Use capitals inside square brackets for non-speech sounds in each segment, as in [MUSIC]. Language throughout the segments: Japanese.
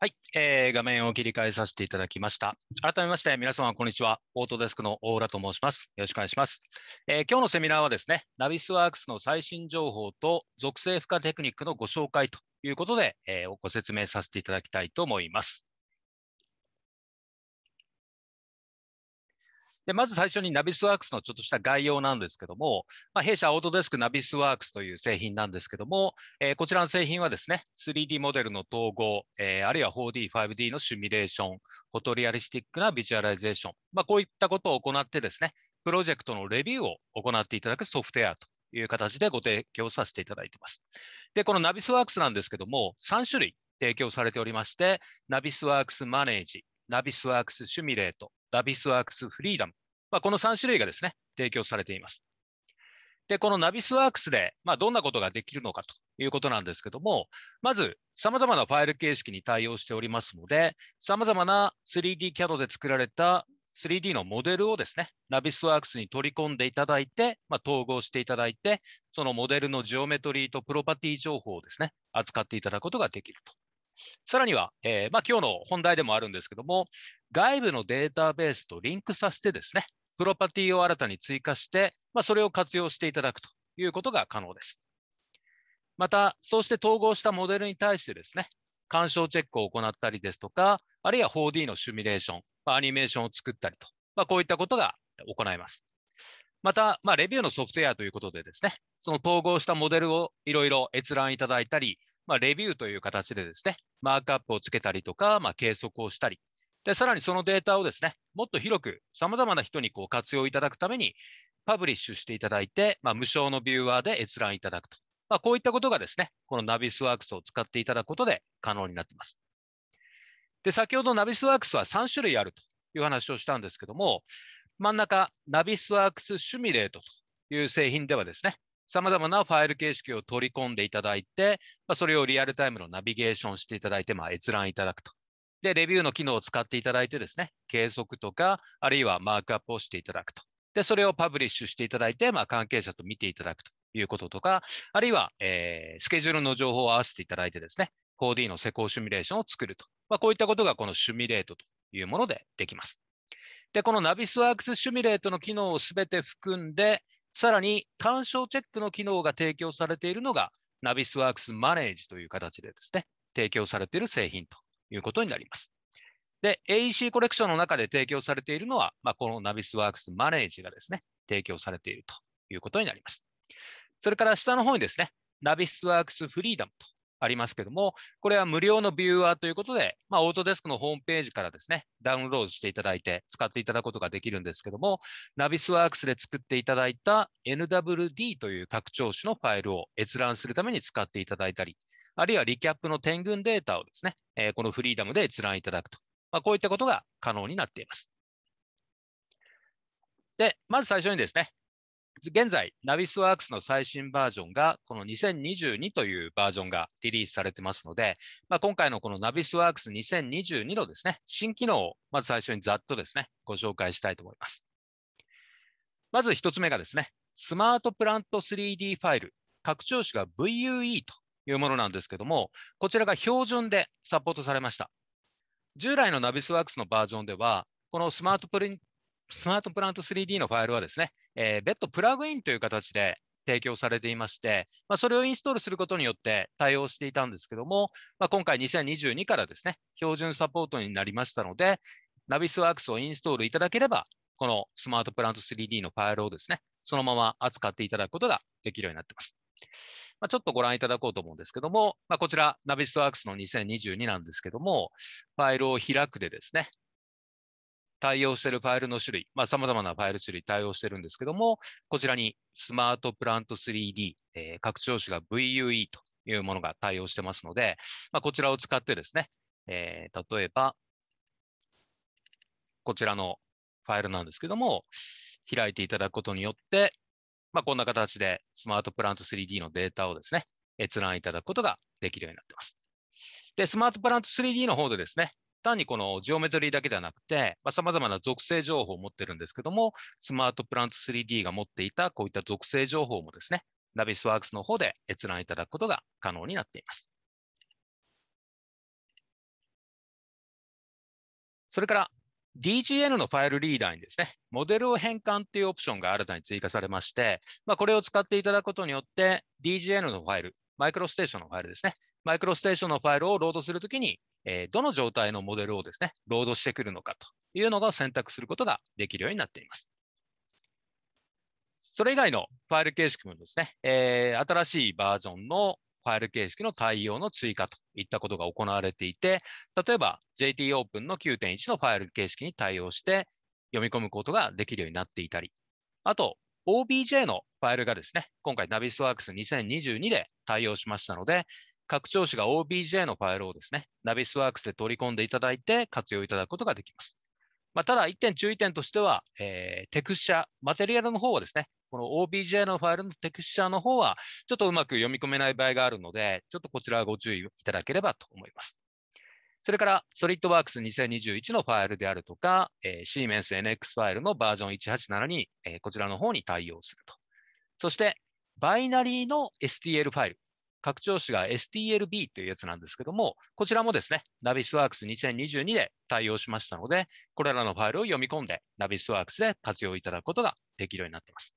はい、えー、画面を切り替えさせていただきました。改めまして、皆様、こんにちは。オートデスクの大浦と申します。よろしくお願いします。えー、今日のセミナーはですね、ナビスワークスの最新情報と属性負荷テクニックのご紹介ということで、えー、ご説明させていただきたいと思います。で、まず最初にナビスワークスのちょっとした概要なんですけども、まあ、弊社オートデスクナビスワークスという製品なんですけども、えー、こちらの製品はですね、3D モデルの統合、えー、あるいは 4D、5D のシミュレーション、フォトリアリスティックなビジュアライゼーション、まあ、こういったことを行ってですね、プロジェクトのレビューを行っていただくソフトウェアという形でご提供させていただいてます。で、このナビスワークスなんですけども、3種類提供されておりまして、ナビスワークスマネージ、ナビスワークスシュミレート、ナビスワークスフリーダムまあ、この3種類がですね、提供されています。で、このナビスワークスで、まあ、どんなことができるのかということなんですけども、まず、様々なファイル形式に対応しておりますので、様々な 3DCAD で作られた 3D のモデルをですね、ナビスワークスに取り込んでいただいて、まあ、統合していただいて、そのモデルのジオメトリーとプロパティ情報をですね、扱っていただくことができるとさらには、えーまあ、今日の本題でもあるんですけども、外部のデータベースとリンクさせてですね、プロパティを新たに追加して、まあ、それを活用していただくということが可能です。また、そうして統合したモデルに対してですね、干渉チェックを行ったりですとか、あるいは 4D のシミュレーション、アニメーションを作ったりと、まあ、こういったことが行えます。また、まあ、レビューのソフトウェアということでですね、その統合したモデルをいろいろ閲覧いただいたり、まあ、レビューという形でですね、マークアップをつけたりとか、まあ、計測をしたり、でさらにそのデータをですね、もっと広くさまざまな人にこう活用いただくために、パブリッシュしていただいて、まあ、無償のビューワーで閲覧いただくと。まあ、こういったことがですね、このナビスワークスを使っていただくことで可能になっています。で、先ほどナビスワークスは3種類あるという話をしたんですけども、真ん中、ナビスワークスシュミレートという製品ではですね、さまざまなファイル形式を取り込んでいただいて、まあ、それをリアルタイムのナビゲーションしていただいて、まあ、閲覧いただくと。で、レビューの機能を使っていただいてですね、計測とか、あるいはマークアップをしていただくと。で、それをパブリッシュしていただいて、まあ、関係者と見ていただくということとか、あるいは、えー、スケジュールの情報を合わせていただいてですね、4D の施工シミュレーションを作ると。まあ、こういったことがこのシミュレートというものでできます。で、このナビスワークスシミュレートの機能をすべて含んで、さらに、干渉チェックの機能が提供されているのが、ナビスワークスマネージという形でですね、提供されている製品ということになります。で、AEC コレクションの中で提供されているのは、まあ、このナビスワークスマネージがですね、提供されているということになります。それから下の方にですね、ナビスワークスフリーダムとありますけども、これは無料のビューアーということで、まあ、オートデスクのホームページからですね、ダウンロードしていただいて、使っていただくことができるんですけども、ナビスワークスで作っていただいた NWD という拡張子のファイルを閲覧するために使っていただいたり、あるいはリキャップの点群データをですね、えこのフリーダムで閲覧いただくと、まあ、こういったことが可能になっています。で、まず最初にですね、現在、ナビスワークスの最新バージョンが、この2022というバージョンがリリースされてますので、まあ、今回のこのナビスワークス2022のですね、新機能をまず最初にざっとですね、ご紹介したいと思います。まず1つ目がですね、スマートプラント 3D ファイル、拡張子が VUE というものなんですけども、こちらが標準でサポートされました。従来のナビスワークスのバージョンでは、このスマートプスマートプラント 3D のファイルはですね、えー、別途プラグインという形で提供されていまして、まあ、それをインストールすることによって対応していたんですけども、まあ、今回2022からですね、標準サポートになりましたので、ナビスワークスをインストールいただければ、このスマートプラント 3D のファイルをですね、そのまま扱っていただくことができるようになっています。まあ、ちょっとご覧いただこうと思うんですけども、まあ、こちら、ナビスワークスの2022なんですけども、ファイルを開くでですね、対応しているファイルの種類、まあ、様々なファイル種類対応してるんですけども、こちらにスマートプラント 3D、えー、拡張子が VUE というものが対応してますので、まあ、こちらを使ってですね、えー、例えば、こちらのファイルなんですけども、開いていただくことによって、まあ、こんな形でスマートプラント 3D のデータをですね、閲覧いただくことができるようになっています。で、スマートプラント 3D の方でですね、単にこのジオメトリーだけではなくて、さまざ、まな属性情報を持ってるんですけども、スマートプラント 3D が持っていたこういった属性情報もですね、ナビスワークスの方で閲覧いただくことが可能になっています。それから DGN のファイルリーダーにですね、モデルを変換というオプションが新たに追加されまして、まあ、これを使っていただくことによって、DGN のファイル、マイクロステーションのファイルですね。マイクロステーションのファイルをロードするときに、えー、どの状態のモデルをですね、ロードしてくるのかというのが選択することができるようになっています。それ以外のファイル形式もですね、えー、新しいバージョンのファイル形式の対応の追加といったことが行われていて、例えば JT オープンの9.1のファイル形式に対応して読み込むことができるようになっていたり、あと OBJ のファイルがですね、今回 NavisWorks2022 で対応しましたので、拡張子が OBJ のファイルをですね、NavisWorks で取り込んでいただいて活用いただくことができます。まあ、ただ、1点注意点としては、えー、テクスチャ、マテリアルの方はですね、この OBJ のファイルのテクスチャの方は、ちょっとうまく読み込めない場合があるので、ちょっとこちらはご注意いただければと思います。それからソリッドワークス2 0 2 1のファイルであるとか、えー、メンス n x ファイルのバージョン187に、えー、こちらの方に対応すると。そして、バイナリーの STL ファイル。拡張子が STLB というやつなんですけども、こちらもですね、NavisWorks2022 で対応しましたので、これらのファイルを読み込んで NavisWorks で活用いただくことができるようになっています。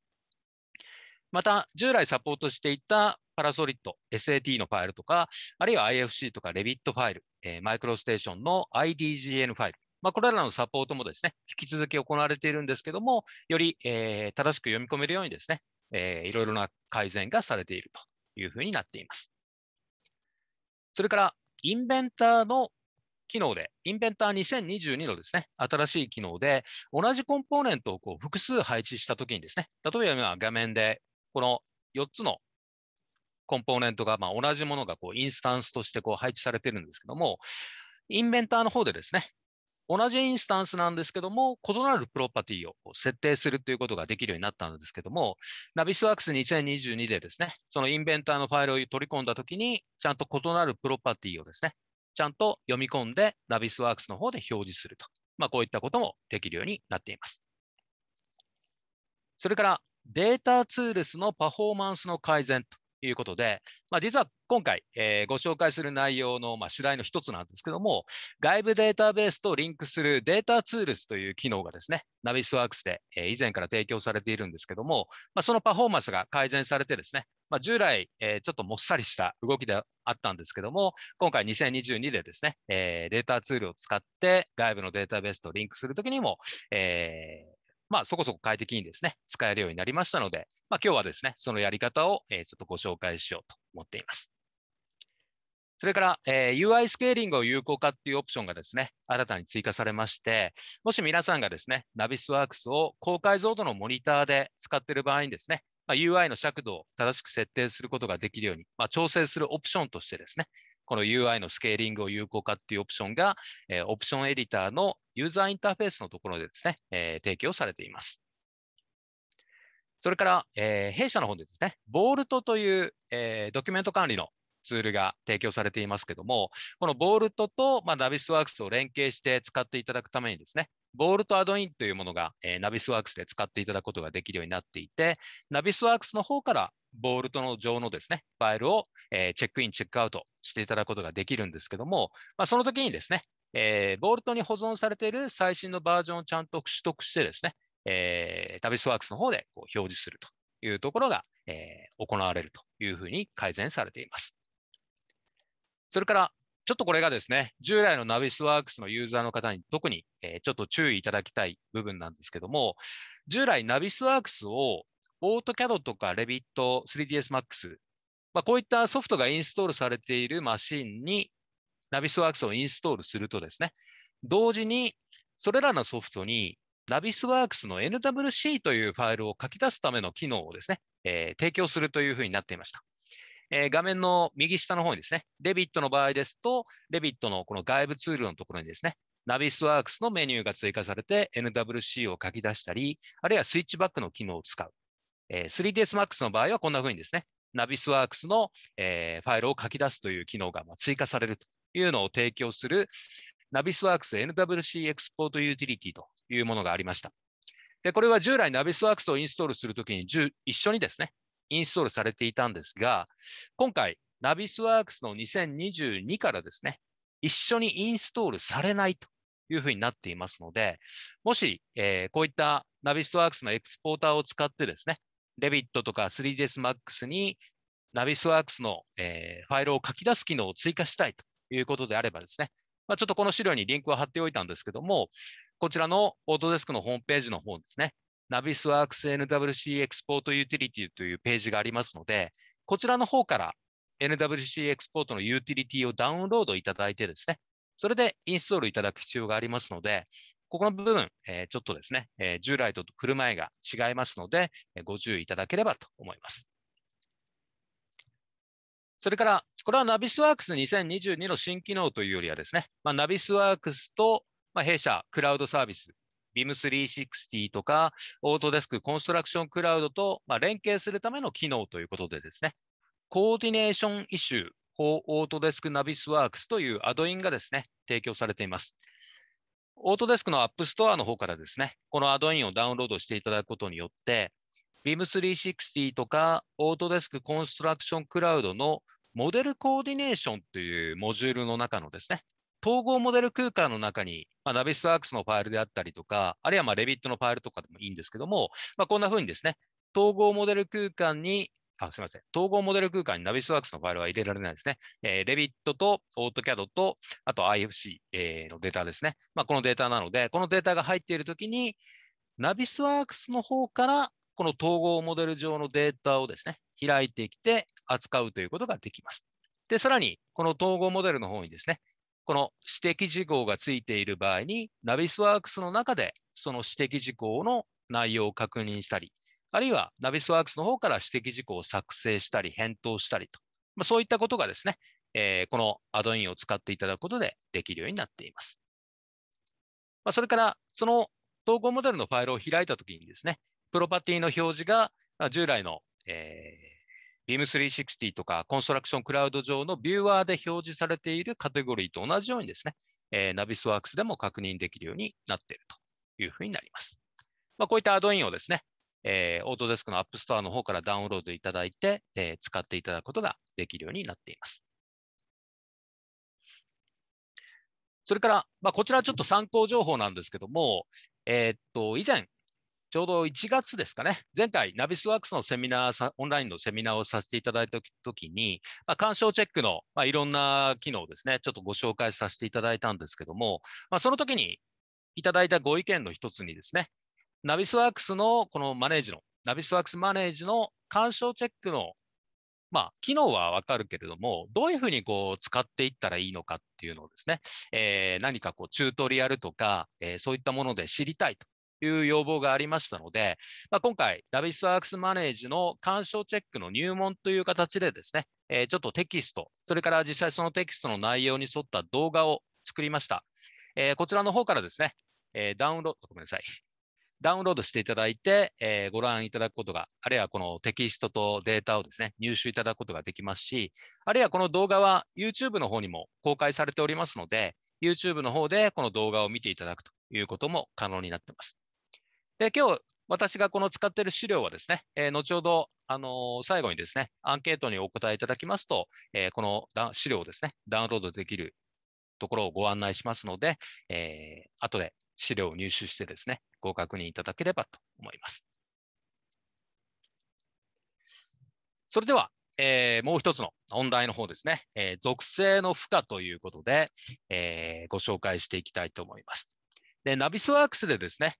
また、従来サポートしていたパラソリッド、SAT のファイルとか、あるいは IFC とか Revit ファイル、えー、マイクロステーションの IDGN ファイル、まあ、これらのサポートもですね、引き続き行われているんですけども、より、えー、正しく読み込めるようにですね、えー、いろいろな改善がされているというふうになっています。それから、インベンターの機能で、インベンター2022のですね、新しい機能で、同じコンポーネントをこう複数配置したときにですね、例えば画面で、この4つのコンポーネントがま同じものがこうインスタンスとしてこう配置されてるんですけども、インベンターの方でですね、同じインスタンスなんですけども、異なるプロパティを設定するということができるようになったんですけども、ナビスワークス2022でですね、そのインベンターのファイルを取り込んだときに、ちゃんと異なるプロパティをですね、ちゃんと読み込んで、ナビスワークスの方で表示すると。まあ、こういったこともできるようになっています。それから、データツールスのパフォーマンスの改善ということで、まあ、実は今回、えー、ご紹介する内容の、まあ、主題の一つなんですけども、外部データベースとリンクするデータツールスという機能がですね、ナビスワークスで、えー、以前から提供されているんですけども、まあ、そのパフォーマンスが改善されてですね、まあ、従来、えー、ちょっともっさりした動きであったんですけども、今回2022でですね、えー、データツールを使って外部のデータベースとリンクするときにも、えまあ、そこそこ快適にですね、使えるようになりましたので、まあ、今日はですね、そのやり方を、えちょっとご紹介しようと思っています。それから、え UI スケーリングを有効化っていうオプションがですね、新たに追加されまして、もし皆さんがですね、ナビスワークスを高解像度のモニターで使っている場合にですね、ま UI の尺度を正しく設定することができるように、ま調整するオプションとしてですね、この UI のスケーリングを有効化っていうオプションが、えオプションエディターのユーザーインターフェースのところでですね、えー、提供されています。それから、えー、弊社の方でですね、ボルトという、えー、ドキュメント管理のツールが提供されていますけども、このボルトと、まあ、ナビスワークスを連携して使っていただくためにですね、ボルトアドインというものが、えー、ナビスワークスで使っていただくことができるようになっていて、ナビスワークスの方からボルトの上のですね、ファイルを、えー、チェックイン、チェックアウトしていただくことができるんですけども、まあ、その時にですね、えー、ボルトに保存されている最新のバージョンをちゃんと取得してですね、えー、タビスワークスの方でこう表示するというところが、えー、行われるというふうに改善されています。それから、ちょっとこれがですね、従来のナビスワークスのユーザーの方に特に、えー、ちょっと注意いただきたい部分なんですけども、従来ナビスワークスを AutoCAD とか Revit、3ds Max、まあ、こういったソフトがインストールされているマシンにナビスワークスをインストールするとですね、同時にそれらのソフトにナビスワークスの NWC というファイルを書き出すための機能をですね、えー、提供するというふうになっていました。えー、画面の右下の方にですね、レビットの場合ですと、レビットのこの外部ツールのところにですね、ナビスワークスのメニューが追加されて NWC を書き出したり、あるいはスイッチバックの機能を使う。えー、3ds Max の場合はこんなふうにですね、ナビスワークスの、えー、ファイルを書き出すという機能が追加されるとというのを提供する、ナビスワークス NWC エクスポートユーティリティというものがありました。で、これは従来ナビスワークスをインストールするときに一緒にですね、インストールされていたんですが、今回、ナビスワークスの2022からですね、一緒にインストールされないというふうになっていますので、もし、えー、こういったナビスワークスのエクスポーターを使ってですね、レビットとか 3dsMax にナビスワークスの、えー、ファイルを書き出す機能を追加したいということであればですね、まあ、ちょっとこの資料にリンクを貼っておいたんですけども、こちらのオートデスクのホームページの方ですね、ナビスワークス NWC エクスポートユーティリティというページがありますので、こちらの方から NWC エクスポートのユーティリティをダウンロードいただいてですね、それでインストールいただく必要がありますので、ここの部分、えー、ちょっとですね、えー、従来と車いが違いますので、えご注意いただければと思います。それから、これはナビスワークス2022の新機能というよりはですね、まあ、ナビスワークスと、まあ、弊社クラウドサービス、BIM360 とか、オートデスクコンストラクションクラウドと、まあ、連携するための機能ということでですね、コーディネーションイシュー、オートデスクナビスワークスというアドインがですね、提供されています。オートデスクのアップストアの方からですね、このアドインをダウンロードしていただくことによって、BIM360 とか Autodesk コンストラクションクラウドのモデルコーディネーションというモジュールの中のですね、統合モデル空間の中に、まあ、ナビスワークスのファイルであったりとか、あるいはまあレビットのファイルとかでもいいんですけども、まあ、こんなふうにですね、統合モデル空間に、あすみません、統合モデル空間にナビスワークスのファイルは入れられないですね。えー、レビットと AutoCAD と、あと IFC、えー、のデータですね。まあ、このデータなので、このデータが入っているときに、ナビスワークスの方からこの統合モデル上のデータをですね、開いてきて扱うということができます。で、さらに、この統合モデルの方にですね、この指摘事項がついている場合に、ナビスワークスの中で、その指摘事項の内容を確認したり、あるいはナビスワークスの方から指摘事項を作成したり、返答したりと、まあ、そういったことがですね、えー、このアドインを使っていただくことでできるようになっています。まあ、それから、その統合モデルのファイルを開いたときにですね、プロパティの表示が従来の、えー、Beam360 とかコンストラクションクラウド上のビューワーで表示されているカテゴリーと同じようにですね、えー、ナビスワークスでも確認できるようになっているというふうになります。まあ、こういったアドインをですね、えー、オートデスクの App Store の方からダウンロードいただいて、えー、使っていただくことができるようになっています。それから、まあ、こちらちょっと参考情報なんですけども、えー、っと、以前、ちょうど1月ですかね、前回、ナビスワークスのセミナー、オンラインのセミナーをさせていただいたときに、まあ、干渉チェックの、まあ、いろんな機能ですね、ちょっとご紹介させていただいたんですけども、まあ、その時にいただいたご意見の一つにですね、ナビスワークスのこのマネージの、ナビスワークスマネージの干渉チェックのまあ、機能はわかるけれども、どういうふうにこう使っていったらいいのかっていうのをですね、えー、何かこうチュートリアルとか、えー、そういったもので知りたいという要望がありましたので、まあ、今回、ダビスワークスマネージの干渉チェックの入門という形でですね、えー、ちょっとテキスト、それから実際そのテキストの内容に沿った動画を作りました。えー、こちらの方からですね、えー、ダウンロード、ごめんなさい。ダウンロードしていただいて、えー、ご覧いただくことが、あるいはこのテキストとデータをですね、入手いただくことができますし、あるいはこの動画は YouTube の方にも公開されておりますので、YouTube の方でこの動画を見ていただくということも可能になっています。で今日私がこの使っている資料はですね、えー、後ほど、あのー、最後にですね、アンケートにお答えいただきますと、えー、この資料をですね、ダウンロードできるところをご案内しますので、えー、後で資料を入手してですね、ご確認いただければと思います。それでは、えー、もう一つの本題の方ですね、えー、属性の負荷ということで、えー、ご紹介していきたいと思います。で、ナビスワークスでですね、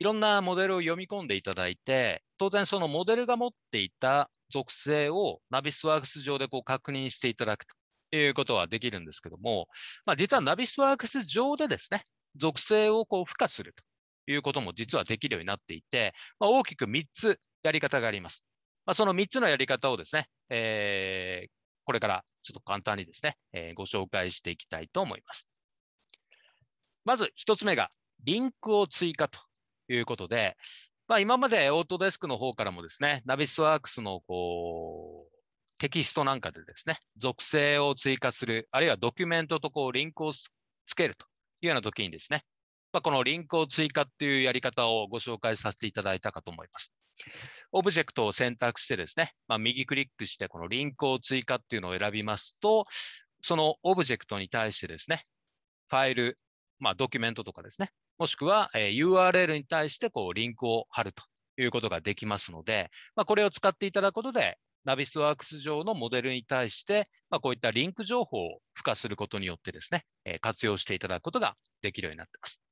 いろんなモデルを読み込んでいただいて、当然そのモデルが持っていた属性をナビスワークス上でこう確認していただくということはできるんですけども、まあ、実はナビスワークス上でですね、属性をこう付加するということも実はできるようになっていて、まあ、大きく3つやり方があります。まあ、その3つのやり方をですね、えー、これからちょっと簡単にですね、えー、ご紹介していきたいと思います。まず1つ目がリンクを追加ということで、まあ、今までオートデスクの方からもですね、ナビスワークスのこうテキストなんかでですね、属性を追加する、あるいはドキュメントとこうリンクをつけるというような時にですね、まあ、このリンクを追加っていうやり方をご紹介させていただいたかと思います。オブジェクトを選択してですね、まあ、右クリックしてこのリンクを追加っていうのを選びますと、そのオブジェクトに対してですね、ファイル、まあ、ドキュメントとかですね、もしくは、え URL に対してこうリンクを貼るということができますので、まあ、これを使っていただくことで、ナビスワークス上のモデルに対して、まあ、こういったリンク情報を付加することによってですね、え活用していただくことができるようになっています。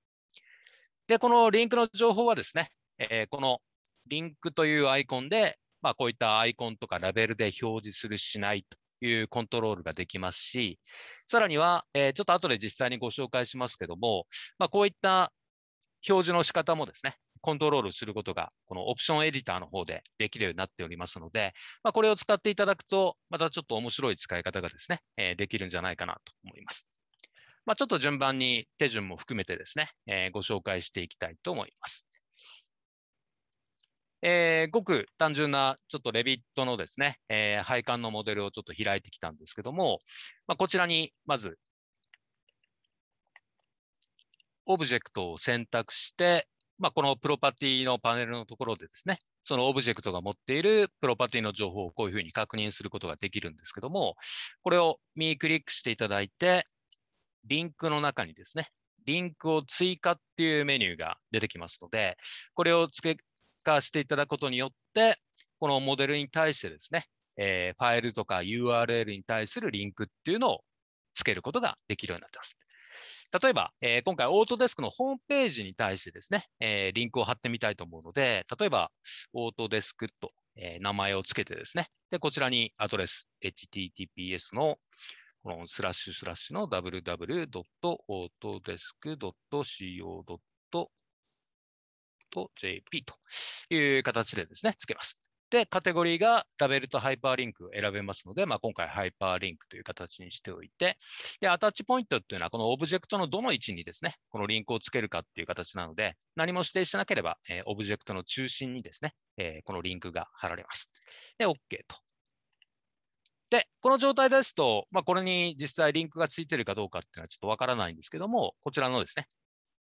で、このリンクの情報はですね、えこのリンクというアイコンで、まあ、こういったアイコンとかラベルで表示するしないというコントロールができますし、さらには、えー、ちょっと後で実際にご紹介しますけども、まあ、こういった表示の仕方もですね、コントロールすることが、このオプションエディターの方でできるようになっておりますので、まあ、これを使っていただくと、またちょっと面白い使い方がですね、えー、できるんじゃないかなと思います。まあ、ちょっと順番に手順も含めてですね、えー、ご紹介していきたいと思います。えー、ごく単純なちょっとレビットのですね、えー、配管のモデルをちょっと開いてきたんですけども、まあ、こちらにまず、オブジェクトを選択して、まあ、このプロパティのパネルのところでですね、そのオブジェクトが持っているプロパティの情報をこういうふうに確認することができるんですけども、これを右クリックしていただいて、リンクの中にですね、リンクを追加っていうメニューが出てきますので、これを付けわしていただくことによって、このモデルに対してですね、えー、ファイルとか URL に対するリンクっていうのをつけることができるようになってます。例えば、えー、今回、オートデスクのホームページに対してですね、えー、リンクを貼ってみたいと思うので、例えば、オートデスクと、えー、名前をつけてですね、で、こちらにアドレス、https のこのスラッシュスラッシュの w w w a u t o d e s k c o .jp という形でですね、つけます。で、カテゴリーがラベルとハイパーリンクを選べますので、まあ、今回ハイパーリンクという形にしておいて、で、アタッチポイントっていうのは、このオブジェクトのどの位置にですね、このリンクをつけるかっていう形なので、何も指定しなければ、えー、オブジェクトの中心にですね、えー、このリンクが貼られます。で、OK と。で、この状態ですと、まあ、これに実際リンクがついてるかどうかっていうのはちょっとわからないんですけども、こちらのですね、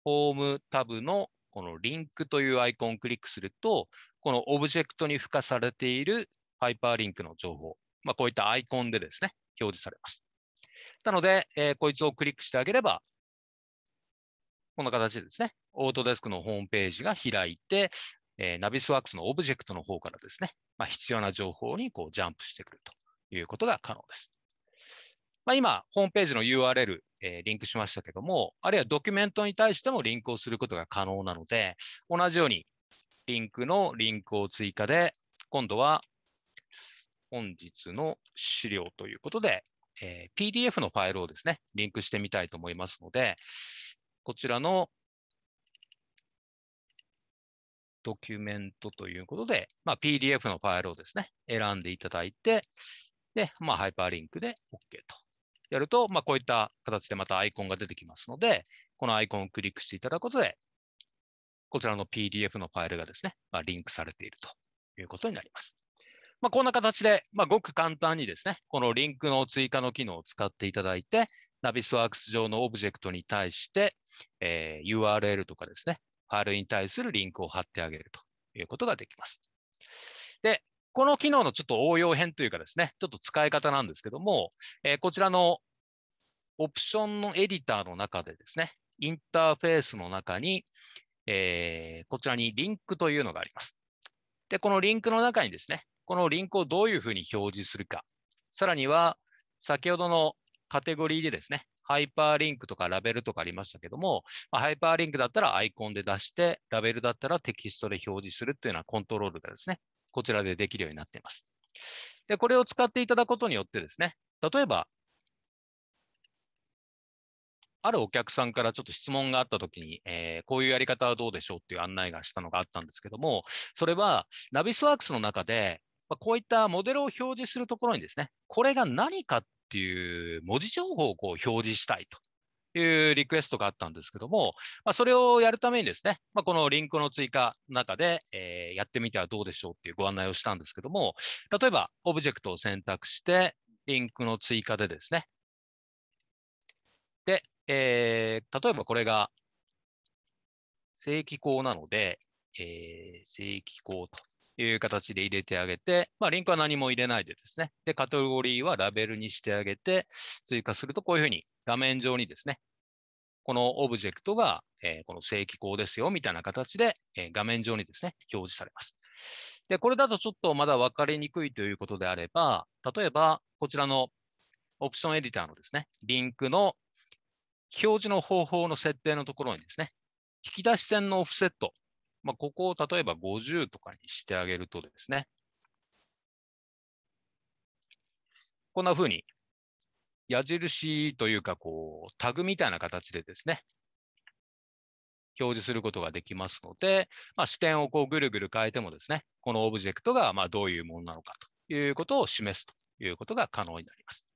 ホームタブのこのリンクというアイコンをクリックすると、このオブジェクトに付加されているハイパーリンクの情報、まあ、こういったアイコンでですね、表示されます。なので、えー、こいつをクリックしてあげれば、こんな形でですね、オートデスクのホームページが開いて、えー、ナビスワークスのオブジェクトの方からですね、まあ、必要な情報にこうジャンプしてくるということが可能です。まあ、今、ホームページの URL、えー、リンクしましたけども、あるいはドキュメントに対してもリンクをすることが可能なので、同じようにリンクのリンクを追加で、今度は本日の資料ということで、えー、PDF のファイルをですね、リンクしてみたいと思いますので、こちらのドキュメントということで、まあ、PDF のファイルをですね、選んでいただいて、で、まあ、ハイパーリンクで OK とやると、まあ、こういった形でまたアイコンが出てきますので、このアイコンをクリックしていただくことで、こちらの PDF のファイルがですね、まあ、リンクされているということになります。まあ、こんな形で、まあ、ごく簡単にですね、このリンクの追加の機能を使っていただいて、ナビスワークス上のオブジェクトに対して、えー、URL とかですね、ファイルに対するリンクを貼ってあげるということができます。で、この機能のちょっと応用編というかですね、ちょっと使い方なんですけども、えー、こちらのオプションのエディターの中でですね、インターフェースの中に、えー、こちらにリンクというのがあります。で、このリンクの中にですね、このリンクをどういうふうに表示するか、さらには先ほどのカテゴリーでですね、ハイパーリンクとかラベルとかありましたけども、まハイパーリンクだったらアイコンで出して、ラベルだったらテキストで表示するというようなコントロールがですね、こちらでできるようになっています。で、これを使っていただくことによってですね、例えば、あるお客さんからちょっと質問があったときに、えー、こういうやり方はどうでしょうっていう案内がしたのがあったんですけども、それはナビスワークスの中で、まこういったモデルを表示するところにですね、これが何かっていう文字情報をこう表示したいというリクエストがあったんですけども、まあ、それをやるためにですね、まあ、このリンクの追加の中で、えー、やってみてはどうでしょうっていうご案内をしたんですけども、例えばオブジェクトを選択して、リンクの追加でですね、で、えー、例えばこれが正規項なので、えー、正規項という形で入れてあげて、まあ、リンクは何も入れないでですね。で、カテゴリーはラベルにしてあげて、追加するとこういうふうに画面上にですね、このオブジェクトが、えー、この正規項ですよみたいな形で、えー、画面上にですね、表示されます。で、これだとちょっとまだ分かりにくいということであれば、例えばこちらのオプションエディターのですね、リンクの表示の方法の設定のところにですね、引き出し線のオフセットまあ、ここを例えば50とかにしてあげるとですね、こんなふうに矢印というかこうタグみたいな形でですね、表示することができますので、まあ、視点をこうぐるぐる変えてもですね、このオブジェクトがまどういうものなのかということを示すということが可能になります。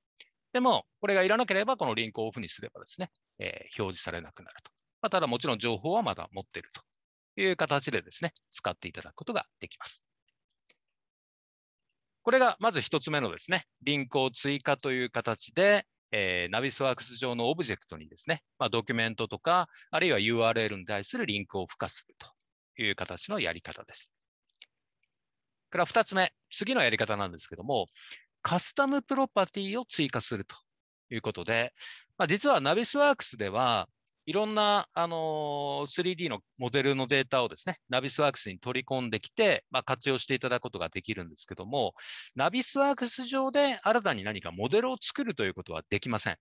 でも、これがいらなければ、このリンクをオフにすればですね、えー、表示されなくなると。まあ、ただ、もちろん情報はまだ持っているという形でですね、使っていただくことができます。これがまず1つ目のですね、リンクを追加という形で、えー、ナビスワークス上のオブジェクトにですね、まあ、ドキュメントとか、あるいは URL に対するリンクを付加するという形のやり方です。から2つ目、次のやり方なんですけども、カスタムプロパティを追加するということで、まあ、実はナビスワークスでは、いろんな、あの 3D のモデルのデータをですね、ナビスワークスに取り込んできて、まあ、活用していただくことができるんですけども、ナビスワークス上で新たに何かモデルを作るということはできません。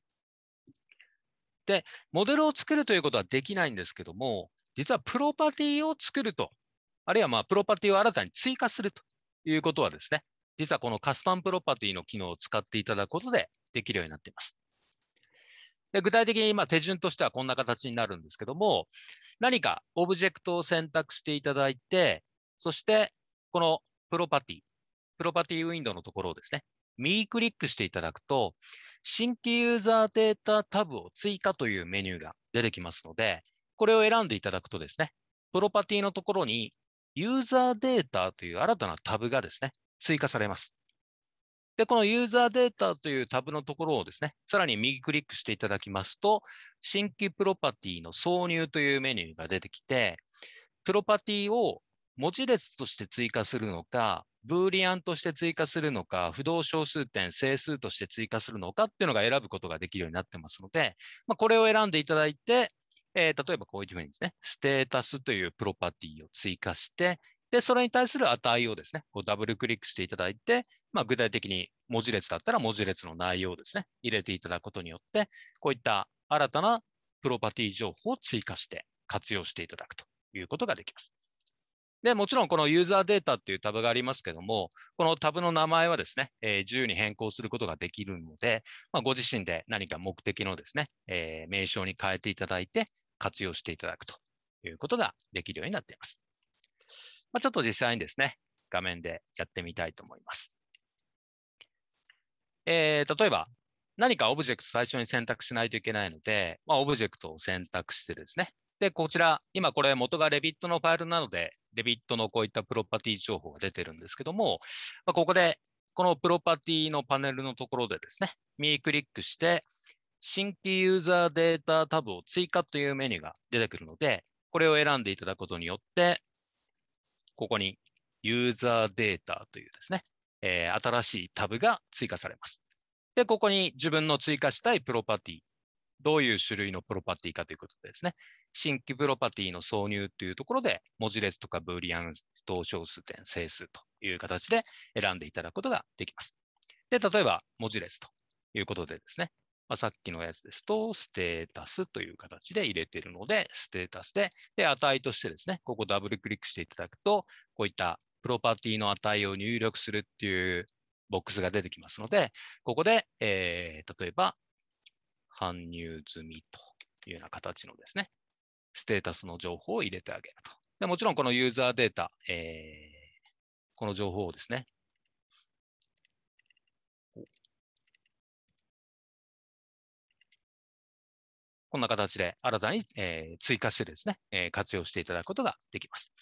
で、モデルを作るということはできないんですけども、実はプロパティを作ると、あるいはまあプロパティを新たに追加するということはですね、実はこのカスタムプロパティの機能を使っていただくことでできるようになっています。で具体的に今手順としてはこんな形になるんですけども、何かオブジェクトを選択していただいて、そしてこのプロパティ、プロパティウィンドウのところをですね、右クリックしていただくと、新規ユーザーデータタブを追加というメニューが出てきますので、これを選んでいただくとですね、プロパティのところにユーザーデータという新たなタブがですね、追加されます。で、このユーザーデータというタブのところをですね、さらに右クリックしていただきますと、新規プロパティの挿入というメニューが出てきて、プロパティを文字列として追加するのか、ブーリアンとして追加するのか、不動小数点、整数として追加するのかっていうのが選ぶことができるようになってますので、まあ、これを選んでいただいて、えー、例えばこういうふうにですね、ステータスというプロパティを追加して、で、それに対する値をですね、こうダブルクリックしていただいて、まあ、具体的に文字列だったら文字列の内容をですね、入れていただくことによって、こういった新たなプロパティ情報を追加して活用していただくということができます。で、もちろんこのユーザーデータっていうタブがありますけども、このタブの名前はですね、えー、自由に変更することができるので、まあ、ご自身で何か目的のですね、えー、名称に変えていただいて活用していただくということができるようになっています。まあ、ちょっと実際にですね、画面でやってみたいと思います。えー、例えば、何かオブジェクト最初に選択しないといけないので、まあ、オブジェクトを選択してですね。で、こちら、今これ元がレビットのファイルなので、レビットのこういったプロパティ情報が出てるんですけども、まあ、ここで、このプロパティのパネルのところでですね、右クリックして、新規ユーザーデータタブを追加というメニューが出てくるので、これを選んでいただくことによって、ここにユーザーデータというですね、えー、新しいタブが追加されます。で、ここに自分の追加したいプロパティ、どういう種類のプロパティかということですね、新規プロパティの挿入というところで、文字列とかブーリアン等小数点、整数という形で選んでいただくことができます。で、例えば文字列ということでですね、まあ、さっきのやつですと、ステータスという形で入れているので、ステータスで、で、値としてですね、ここダブルクリックしていただくと、こういったプロパティの値を入力するっていうボックスが出てきますので、ここで、えー、例えば、搬入済みというような形のですね、ステータスの情報を入れてあげると。でもちろん、このユーザーデータ、えー、この情報をですね、こんな形で新たに、え追加してですね、え活用していただくことができます。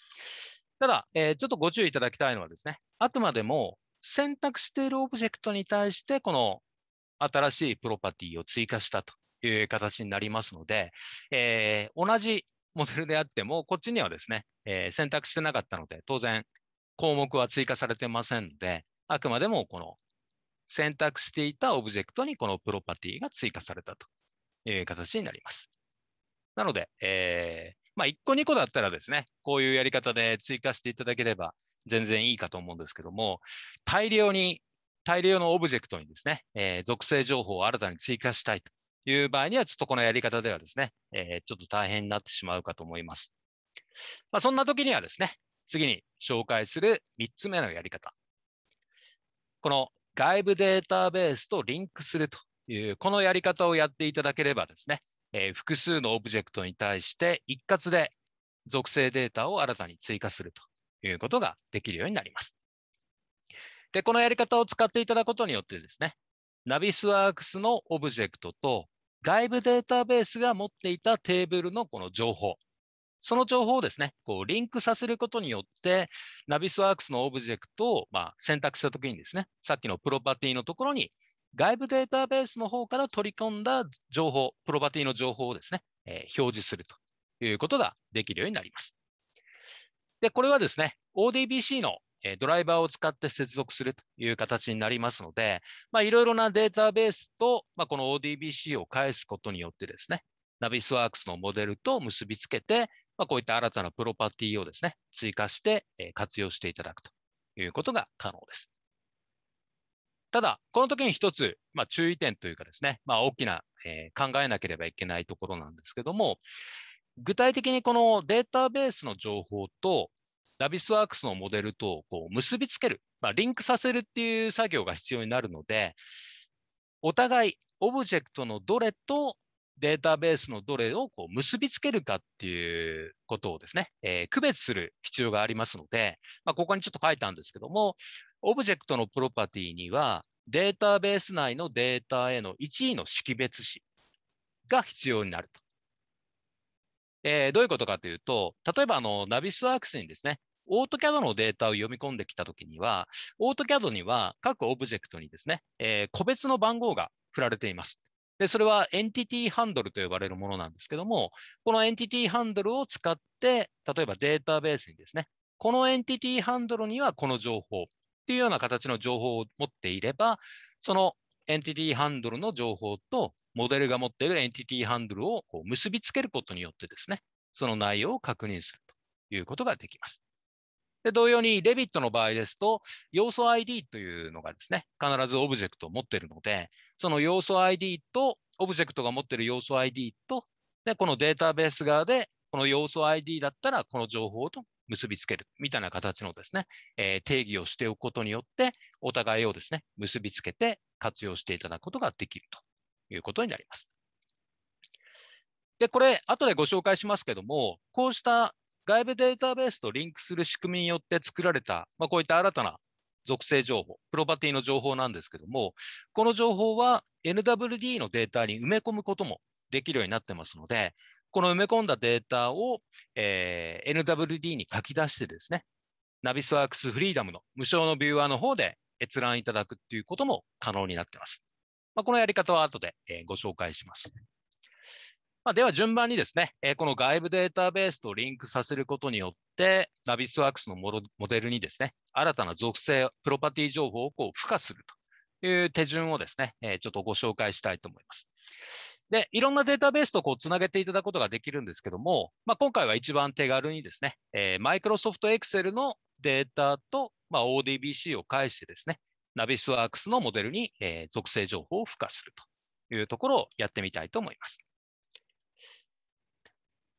ただ、えちょっとご注意いただきたいのはですね、あくまでも選択しているオブジェクトに対して、この新しいプロパティを追加したという形になりますので、えー、同じモデルであっても、こっちにはですね、えー、選択してなかったので、当然項目は追加されてませんので、あくまでもこの選択していたオブジェクトにこのプロパティが追加されたという形になります。なので、えー、まあ、1個2個だったらですね、こういうやり方で追加していただければ全然いいかと思うんですけども、大量に、大量のオブジェクトにですね、えー、属性情報を新たに追加したいという場合には、ちょっとこのやり方ではですね、えー、ちょっと大変になってしまうかと思います。まあ、そんな時にはですね、次に紹介する3つ目のやり方。この外部データベースとリンクするというこのやり方をやっていただければですね、えー、複数のオブジェクトに対して一括で属性データを新たに追加するということができるようになります。で、このやり方を使っていただくことによってですね、ナビスワークスのオブジェクトと外部データベースが持っていたテーブルのこの情報、その情報をですね、こうリンクさせることによって、ナビスワークスのオブジェクトをま選択したときにですね、さっきのプロパティのところに外部データベースの方から取り込んだ情報、プロパティの情報をですね、えー、表示するということができるようになります。で、これはですね、ODBC のドライバーを使って接続するという形になりますので、いろいろなデータベースと、まあ、この ODBC を返すことによってですね、ナビスワークスのモデルと結びつけて、まあ、こういった新たなプロパティをですね、追加して活用していただくということが可能です。ただ、この時に一つ、まあ、注意点というかですね、まあ、大きな、えー、考えなければいけないところなんですけども、具体的にこのデータベースの情報と、ラビスワークスのモデルとこう結びつける、まあ、リンクさせるっていう作業が必要になるので、お互いオブジェクトのどれとデータベースのどれをこう結びつけるかっていうことをですね、えー、区別する必要がありますので、まあ、ここにちょっと書いたんですけども、オブジェクトのプロパティには、データベース内のデータへの1位の識別子が必要になると。えー、どういうことかというと、例えばあのナビスワークスにですね、オートキャドのデータを読み込んできたときには、オートキャドには各オブジェクトにですね、えー、個別の番号が振られています。で、それはエンティティハンドルと呼ばれるものなんですけども、このエンティティハンドルを使って、例えばデータベースにですね、このエンティティハンドルにはこの情報っていうような形の情報を持っていれば、そのエンティティハンドルの情報とモデルが持っているエンティティハンドルをこう結びつけることによってですね、その内容を確認するということができます。で同様にレビットの場合ですと、要素 ID というのがですね、必ずオブジェクトを持っているので、その要素 ID と、オブジェクトが持っている要素 ID と、でこのデータベース側で、この要素 ID だったら、この情報と結びつけるみたいな形のですね、えー、定義をしておくことによって、お互いをですね、結びつけて活用していただくことができるということになります。で、これ、後でご紹介しますけども、こうした外部データベースとリンクする仕組みによって作られた、まあ、こういった新たな属性情報、プロパティの情報なんですけども、この情報は NWD のデータに埋め込むこともできるようになってますので、この埋め込んだデータを、えー、NWD に書き出してですね、ナビスワークスフリーダムの無償のビューアーの方で閲覧いただくということも可能になってます。まあ、このやり方は後で、ご紹介します。まあ、では順番にですね、えー、この外部データベースとリンクさせることによって、ナビスワークスのモデルにですね、新たな属性、プロパティ情報をこう付加するという手順をですね、えー、ちょっとご紹介したいと思います。で、いろんなデータベースとこうつなげていただくことができるんですけども、まあ、今回は一番手軽にですね、えイ Microsoft Excel のデータと、まあ、ODBC を介してですね、ナビスワークスのモデルに、えー、属性情報を付加するというところをやってみたいと思います。